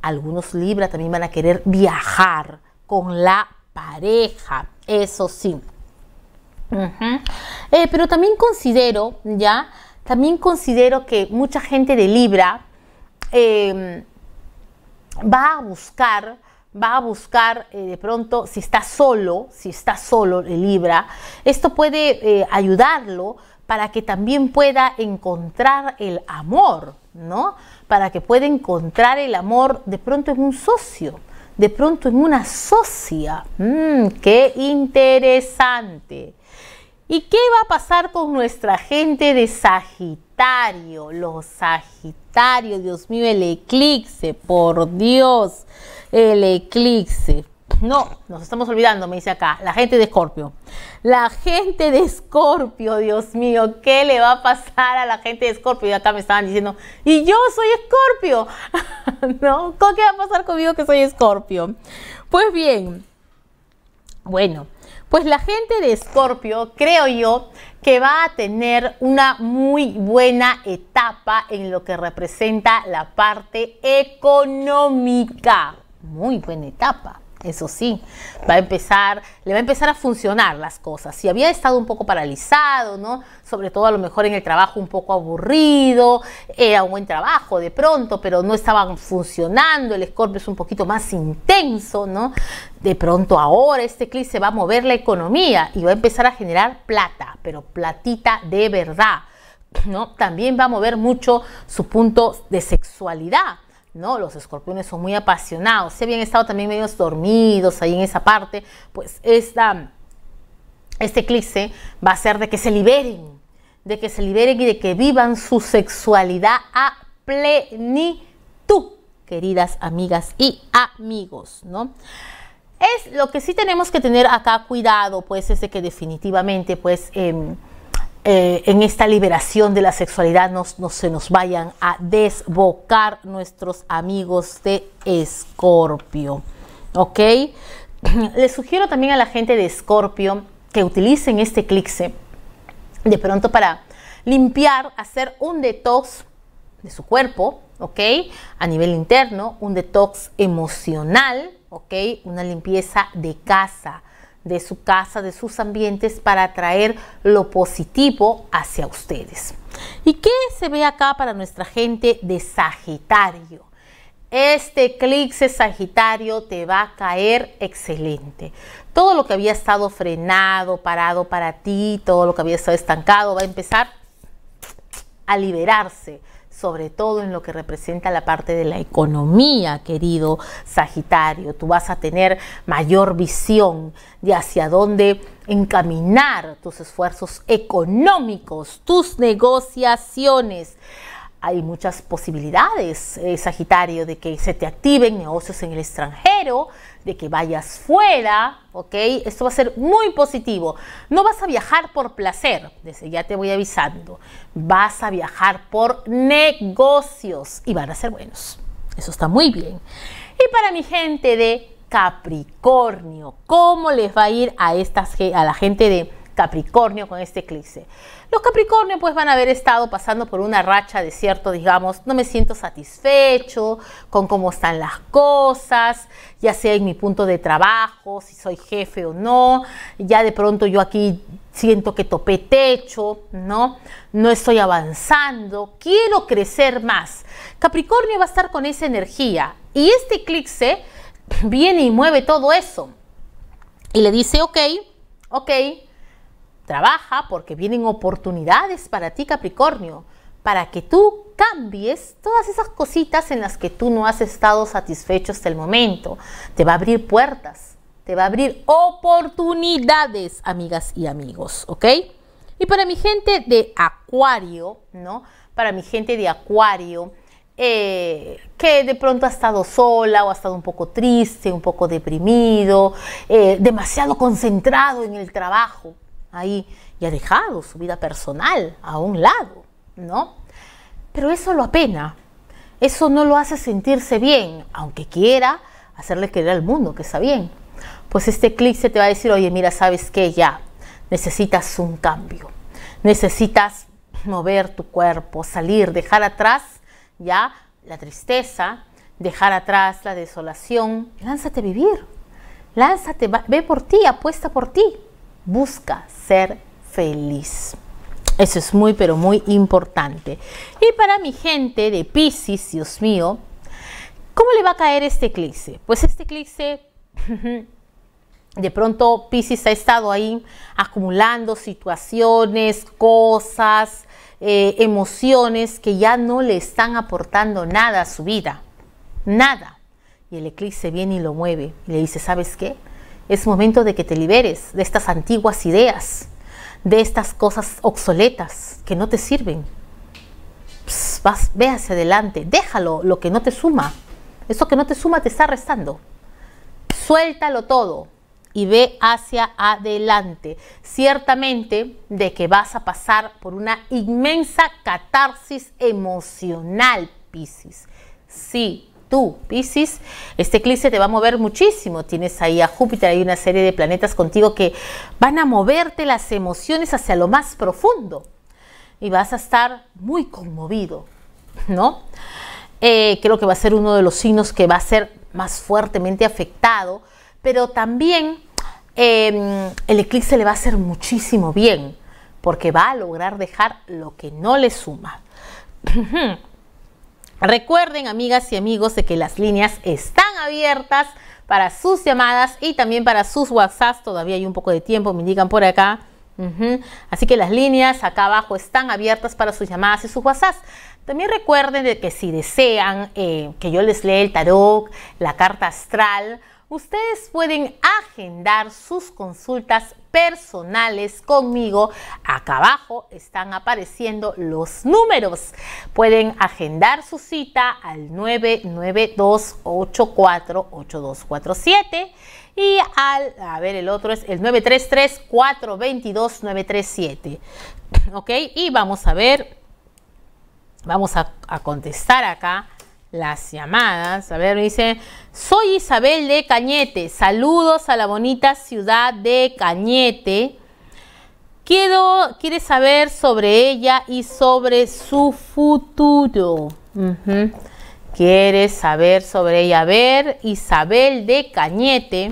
Algunos Libra también van a querer viajar con la pareja, eso sí. Eh, pero también considero, ya, también considero que mucha gente de Libra em, va a buscar va a buscar eh, de pronto, si está solo, si está solo el Libra, esto puede eh, ayudarlo para que también pueda encontrar el amor, ¿no? Para que pueda encontrar el amor de pronto en un socio, de pronto en una socia. Mm, ¡Qué interesante! ¿Y qué va a pasar con nuestra gente de Sagitario? Los Sagitarios, Dios mío, el eclipse, por Dios el eclipse. No, nos estamos olvidando, me dice acá, la gente de Escorpio. La gente de Escorpio, Dios mío, ¿qué le va a pasar a la gente de Escorpio? Y acá me estaban diciendo, y yo soy Escorpio. ¿No? ¿Qué va a pasar conmigo que soy Escorpio? Pues bien, bueno, pues la gente de Escorpio, creo yo, que va a tener una muy buena etapa en lo que representa la parte económica muy buena etapa. Eso sí, va a empezar, le va a empezar a funcionar las cosas. Si había estado un poco paralizado, ¿no? Sobre todo a lo mejor en el trabajo un poco aburrido, era un buen trabajo de pronto, pero no estaban funcionando, el escorpio es un poquito más intenso, ¿no? De pronto ahora este eclipse va a mover la economía y va a empezar a generar plata, pero platita de verdad, ¿no? También va a mover mucho su punto de sexualidad ¿no? Los escorpiones son muy apasionados. Si habían estado también medios dormidos ahí en esa parte, pues esta, este eclipse va a ser de que se liberen, de que se liberen y de que vivan su sexualidad a plenitud, queridas amigas y amigos, ¿no? Es lo que sí tenemos que tener acá cuidado, pues, es de que definitivamente, pues, em, eh, en esta liberación de la sexualidad no se nos vayan a desbocar nuestros amigos de Escorpio. ¿Ok? Les sugiero también a la gente de Escorpio que utilicen este eclipse de pronto para limpiar, hacer un detox de su cuerpo, ¿ok? A nivel interno, un detox emocional, ¿ok? Una limpieza de casa de su casa, de sus ambientes, para atraer lo positivo hacia ustedes. ¿Y qué se ve acá para nuestra gente de Sagitario? Este eclipse Sagitario te va a caer excelente. Todo lo que había estado frenado, parado para ti, todo lo que había estado estancado, va a empezar a liberarse sobre todo en lo que representa la parte de la economía, querido Sagitario. Tú vas a tener mayor visión de hacia dónde encaminar tus esfuerzos económicos, tus negociaciones hay muchas posibilidades, eh, Sagitario, de que se te activen negocios en el extranjero, de que vayas fuera, ¿ok? Esto va a ser muy positivo. No vas a viajar por placer, desde ya te voy avisando. Vas a viajar por negocios y van a ser buenos. Eso está muy bien. Y para mi gente de Capricornio, ¿cómo les va a ir a, estas, a la gente de Capricornio con este eclipse. Los Capricornio pues van a haber estado pasando por una racha de cierto, digamos, no me siento satisfecho con cómo están las cosas, ya sea en mi punto de trabajo, si soy jefe o no, ya de pronto yo aquí siento que topé techo, ¿no? No estoy avanzando, quiero crecer más. Capricornio va a estar con esa energía y este eclipse viene y mueve todo eso. Y le dice, ok, ok, Trabaja porque vienen oportunidades para ti, Capricornio, para que tú cambies todas esas cositas en las que tú no has estado satisfecho hasta el momento. Te va a abrir puertas, te va a abrir oportunidades, amigas y amigos, ¿ok? Y para mi gente de Acuario, ¿no? Para mi gente de Acuario, eh, que de pronto ha estado sola o ha estado un poco triste, un poco deprimido, eh, demasiado concentrado en el trabajo, ahí y ha dejado su vida personal a un lado, ¿no? Pero eso lo apena, eso no lo hace sentirse bien, aunque quiera hacerle creer al mundo que está bien. Pues este clic se te va a decir, oye, mira, ¿sabes qué? Ya, necesitas un cambio, necesitas mover tu cuerpo, salir, dejar atrás ya la tristeza, dejar atrás la desolación, lánzate a vivir, lánzate, ve por ti, apuesta por ti busca ser feliz. Eso es muy, pero muy importante. Y para mi gente de Pisces, Dios mío, ¿cómo le va a caer este eclipse? Pues este eclipse, de pronto Pisces ha estado ahí acumulando situaciones, cosas, eh, emociones que ya no le están aportando nada a su vida. Nada. Y el eclipse viene y lo mueve y le dice, ¿sabes qué? Es momento de que te liberes de estas antiguas ideas, de estas cosas obsoletas que no te sirven. vas, ve hacia adelante, déjalo lo que no te suma. Eso que no te suma te está restando. Suéltalo todo y ve hacia adelante. Ciertamente de que vas a pasar por una inmensa catarsis emocional, Piscis. Sí, tú, Pisces, este eclipse te va a mover muchísimo. Tienes ahí a Júpiter, hay una serie de planetas contigo que van a moverte las emociones hacia lo más profundo y vas a estar muy conmovido, ¿no? Eh, creo que va a ser uno de los signos que va a ser más fuertemente afectado, pero también em, el eclipse le va a hacer muchísimo bien, porque va a lograr dejar lo que no le suma. Recuerden, amigas y amigos, de que las líneas están abiertas para sus llamadas y también para sus whatsapp Todavía hay un poco de tiempo, me indican por acá. Así que las líneas acá abajo están abiertas para sus llamadas y sus whatsapp También recuerden de que si desean eh, que yo les lea el tarot, la carta astral ustedes pueden agendar sus consultas personales conmigo. Acá abajo están apareciendo los números. Pueden agendar su cita al 992 y al, a ver, el otro es el 933-422-937. ¿Ok? Y vamos a ver, vamos a contestar acá las llamadas. A ver, dice, soy Isabel de Cañete, saludos a la bonita ciudad de Cañete. Quiero, quiere saber sobre ella y sobre su futuro. Quiere saber sobre ella. A ver, Isabel de Cañete,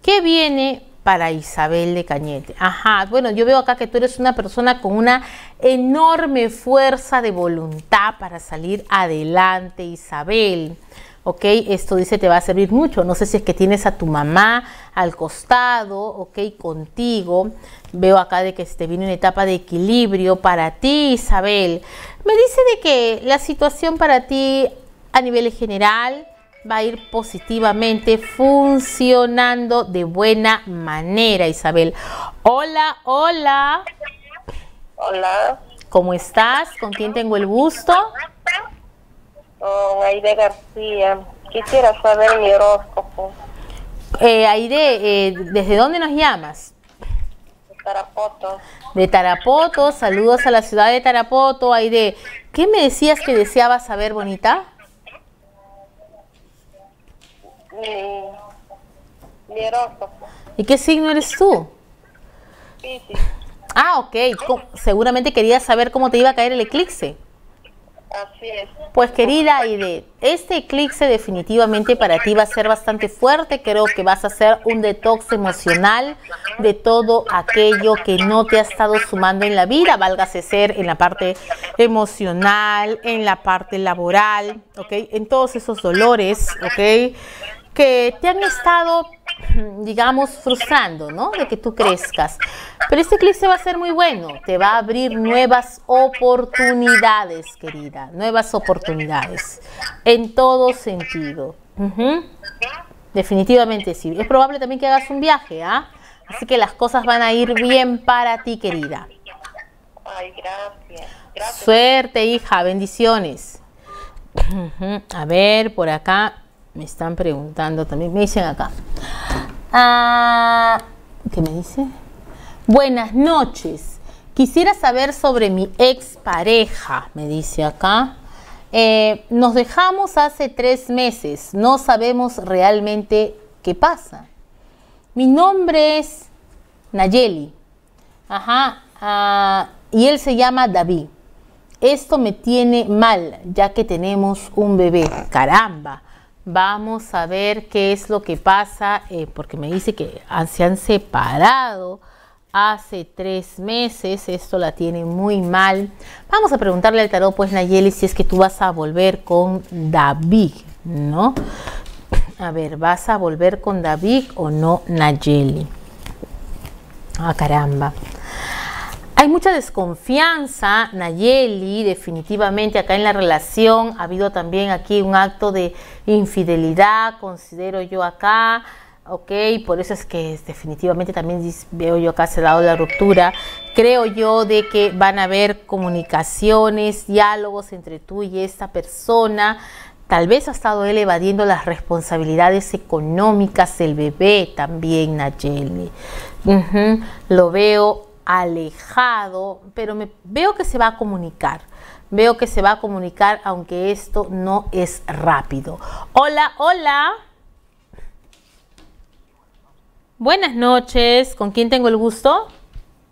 ¿qué viene para Isabel de Cañete. Ajá, bueno, yo veo acá que tú eres una persona con una enorme fuerza de voluntad para salir adelante, Isabel. ¿ok? Esto dice te va a servir mucho. No sé si es que tienes a tu mamá al costado, ¿ok? Contigo. Veo acá de que se te viene una etapa de equilibrio para ti, Isabel. Me dice de que la situación para ti a nivel general va a ir positivamente funcionando de buena manera, Isabel. Hola, hola. Hola. ¿Cómo estás? ¿Con quién tengo el gusto? Con Aide García. Quisiera saber mi horóscopo. Eh, Aide, eh, ¿desde dónde nos llamas? De Tarapoto. De Tarapoto, saludos a la ciudad de Tarapoto. Aide, ¿qué me decías que deseabas saber, bonita? mi, ¿Y qué signo eres tú? Ah, ok. Seguramente querías saber cómo te iba a caer el eclipse. Así es. Pues querida Aide, este eclipse definitivamente para ti va a ser bastante fuerte. Creo que vas a hacer un detox emocional de todo aquello que no te ha estado sumando en la vida, válgase ser en la parte emocional, en la parte laboral, ¿ok? En todos esos dolores, ¿ok? que te han estado digamos, frustrando, ¿no? De que tú crezcas. Pero este eclipse va a ser muy bueno, te va a abrir nuevas oportunidades, querida, nuevas oportunidades, en todo sentido. Definitivamente sí. Es probable también que hagas un viaje, ¿ah? Así que las cosas van a ir bien para ti, querida. Ay, gracias. Suerte, hija, bendiciones. A ver, por acá me están preguntando también, me dicen acá. Ah, ¿Qué me dice? Buenas noches. Quisiera saber sobre mi expareja, me dice acá. Eh, nos dejamos hace tres meses, no sabemos realmente qué pasa. Mi nombre es Nayeli. Ajá. Ah, y él se llama David. Esto me tiene mal, ya que tenemos un bebé. Caramba. Vamos a ver qué es lo que pasa, eh, porque me dice que ah, se han separado hace tres meses. Esto la tiene muy mal. Vamos a preguntarle al tarot, pues, Nayeli, si es que tú vas a volver con David, ¿no? A ver, ¿vas a volver con David o no, Nayeli? Ah, caramba. Hay mucha desconfianza, Nayeli, definitivamente acá en la relación ha habido también aquí un acto de infidelidad, considero yo acá, ok, por eso es que definitivamente también veo yo acá se ha dado la ruptura. Creo yo de que van a haber comunicaciones, diálogos entre tú y esta persona, Tal vez ha estado él evadiendo las responsabilidades económicas del bebé también, Nayeli. Lo veo alejado, pero me, veo que se va a comunicar. Veo que se va a comunicar, aunque esto no es rápido. Hola, hola. Buenas noches. ¿Con quién tengo el gusto?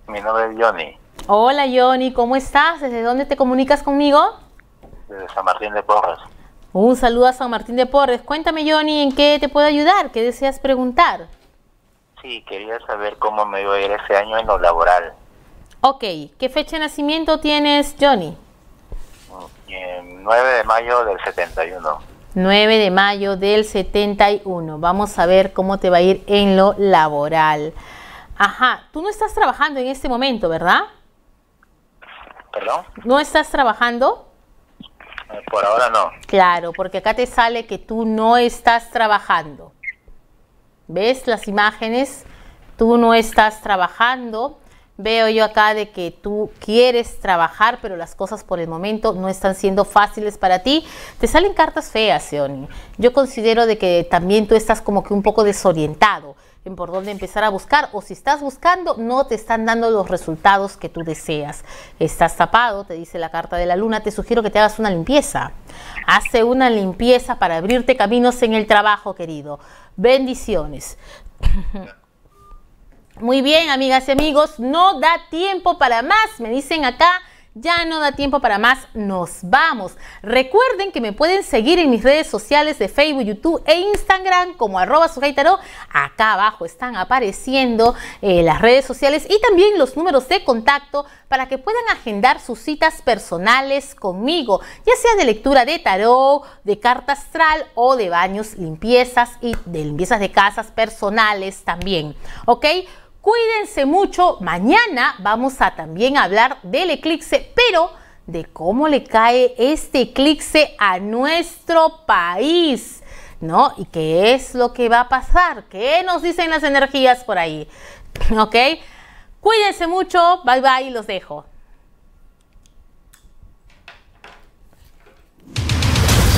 Mi nombre es Johnny. Hola, Johnny. ¿Cómo estás? ¿Desde dónde te comunicas conmigo? Desde San Martín de Porres. Un saludo a San Martín de Porres. Cuéntame, Johnny, ¿en qué te puedo ayudar? ¿Qué deseas preguntar? Sí, quería saber cómo me iba a ir ese año en lo laboral. Ok, ¿qué fecha de nacimiento tienes, Johnny? 9 eh, de mayo del 71. 9 de mayo del 71. Vamos a ver cómo te va a ir en lo laboral. Ajá, tú no estás trabajando en este momento, ¿verdad? ¿Perdón? ¿No estás trabajando? Eh, por ahora no. Claro, porque acá te sale que tú no estás trabajando. ¿Ves las imágenes? Tú no estás trabajando. Veo yo acá de que tú quieres trabajar, pero las cosas por el momento no están siendo fáciles para ti. Te salen cartas feas, Seoni. Yo considero de que también tú estás como que un poco desorientado en por dónde empezar a buscar o si estás buscando no te están dando los resultados que tú deseas. Estás tapado, te dice la carta de la luna, te sugiero que te hagas una limpieza. Hace una limpieza para abrirte caminos en el trabajo, querido. Bendiciones. Muy bien, amigas y amigos, no da tiempo para más, me dicen acá ya no da tiempo para más, nos vamos. Recuerden que me pueden seguir en mis redes sociales de Facebook, YouTube e Instagram como arroba sujeitaro. Acá abajo están apareciendo eh, las redes sociales y también los números de contacto para que puedan agendar sus citas personales conmigo, ya sea de lectura de tarot, de carta astral o de baños, limpiezas y de limpiezas de casas personales también. ¿Ok? Cuídense mucho, mañana vamos a también hablar del eclipse, pero de cómo le cae este eclipse a nuestro país. ¿no? ¿Y qué es lo que va a pasar? ¿Qué nos dicen las energías por ahí? ¿Ok? Cuídense mucho, bye bye, los dejo.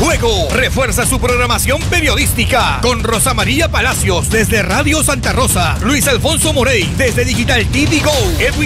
Luego, refuerza su programación periodística con Rosa María Palacios desde Radio Santa Rosa, Luis Alfonso Morey desde Digital TV Go,